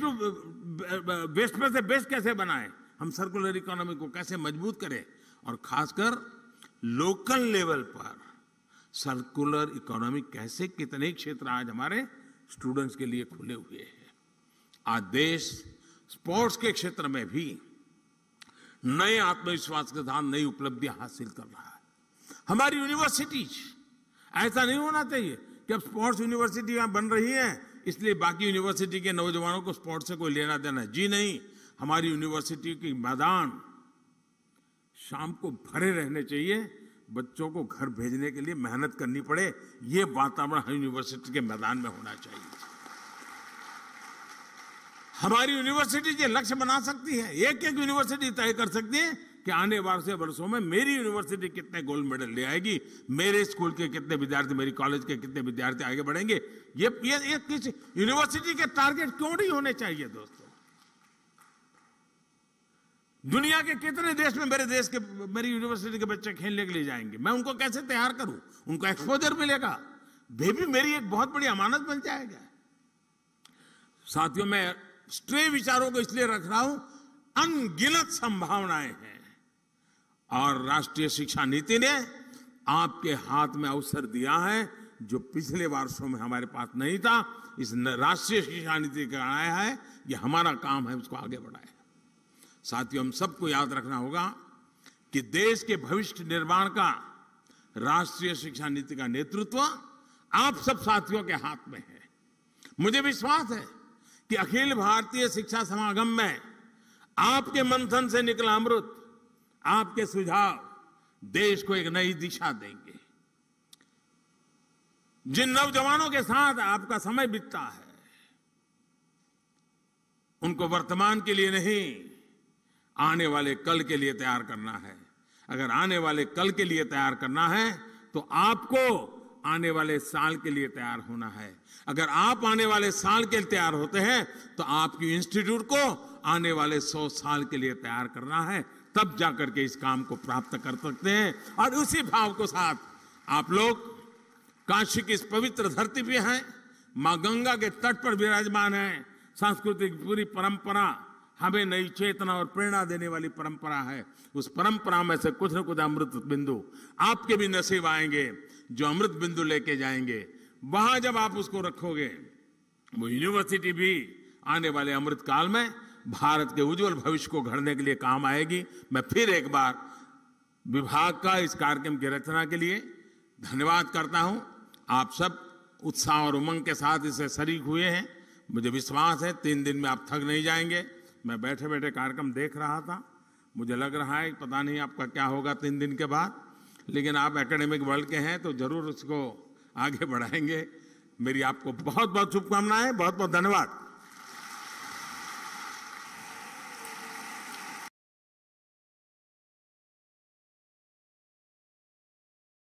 वेस्ट में से बेस्ट कैसे बनाएं हम सर्कुलर इकोनॉमी को कैसे मजबूत करें और खासकर लोकल लेवल पर सर्कुलर इकोनॉमी कैसे कितने क्षेत्र आज हमारे स्टूडेंट्स के लिए खुले हुए हैं आज देश स्पोर्ट्स के क्षेत्र में भी नए आत्मविश्वास के साथ नई उपलब्धि हासिल कर रहा है हमारी यूनिवर्सिटीज ऐसा नहीं होना चाहिए कि अब स्पोर्ट्स यूनिवर्सिटी यहां बन रही है इसलिए बाकी यूनिवर्सिटी के नौजवानों को स्पोर्ट्स से कोई लेना देना है जी नहीं हमारी यूनिवर्सिटी के मैदान शाम को भरे रहने चाहिए बच्चों को घर भेजने के लिए मेहनत करनी पड़े ये वातावरण यूनिवर्सिटी के मैदान में होना चाहिए हमारी यूनिवर्सिटी ये लक्ष्य बना सकती है एक एक यूनिवर्सिटी तय कर सकती है कि आने वाले वर्षों में मेरी यूनिवर्सिटी कितने गोल्ड मेडल ले आएगी मेरे स्कूल के कितने विद्यार्थी मेरी कॉलेज के कितने विद्यार्थी आगे बढ़ेंगे ये ये, ये किस यूनिवर्सिटी के टारगेट क्यों नहीं होने चाहिए दोस्तों दुनिया के कितने देश में मेरे देश के मेरी यूनिवर्सिटी के बच्चे खेलने के लिए जाएंगे मैं उनको कैसे तैयार करूं उनको एक्सपोजर मिलेगा वे भी मेरी एक बहुत बड़ी अमानत बन जाएगा साथियों में स्ट्रे विचारों को इसलिए रख रहा हूं अनगिनत संभावनाएं हैं और राष्ट्रीय शिक्षा नीति ने आपके हाथ में अवसर दिया है जो पिछले वर्षों में हमारे पास नहीं था इस राष्ट्रीय शिक्षा नीति का आया है ये हमारा काम है उसको आगे बढ़ाए साथियों हम सबको याद रखना होगा कि देश के भविष्य निर्माण का राष्ट्रीय शिक्षा नीति का नेतृत्व आप सब साथियों के हाथ में है मुझे विश्वास है कि अखिल भारतीय शिक्षा समागम में आपके मंथन से निकला अमृत आपके सुझाव देश को एक नई दिशा देंगे जिन नौजवानों के साथ आपका समय बीतता है उनको वर्तमान के लिए नहीं आने वाले कल के लिए तैयार करना है अगर आने वाले कल के लिए तैयार करना है तो आपको आने वाले साल के लिए तैयार होना है अगर आप आने वाले साल के लिए तैयार होते हैं तो आपकी इंस्टीट्यूट को आने वाले सौ साल के लिए तैयार करना है तब जाकर के इस काम को प्राप्त कर सकते हैं और उसी भाव के साथ आप लोग काशी की इस पवित्र धरती पे हैं माँ गंगा के तट पर विराजमान है सांस्कृतिक पूरी परंपरा हमें नई चेतना और प्रेरणा देने वाली परंपरा है उस परंपरा में से कुछ न कुछ अमृत बिंदु आपके भी नसीब आएंगे जो अमृत बिंदु लेके जाएंगे वहां जब आप उसको रखोगे वो यूनिवर्सिटी भी आने वाले अमृत काल में भारत के उज्जवल भविष्य को घड़ने के लिए काम आएगी मैं फिर एक बार विभाग का इस कार्यक्रम की रचना के लिए धन्यवाद करता हूं आप सब उत्साह और उमंग के साथ इसे शरीक हुए हैं मुझे विश्वास है तीन दिन में आप थक नहीं जाएंगे मैं बैठे बैठे कार्यक्रम देख रहा था मुझे लग रहा है पता नहीं आपका क्या होगा तीन दिन के बाद लेकिन आप एकेडमिक वर्ल्ड के हैं तो जरूर उसको आगे बढ़ाएंगे मेरी आपको बहुत बहुत शुभकामनाएं बहुत बहुत धन्यवाद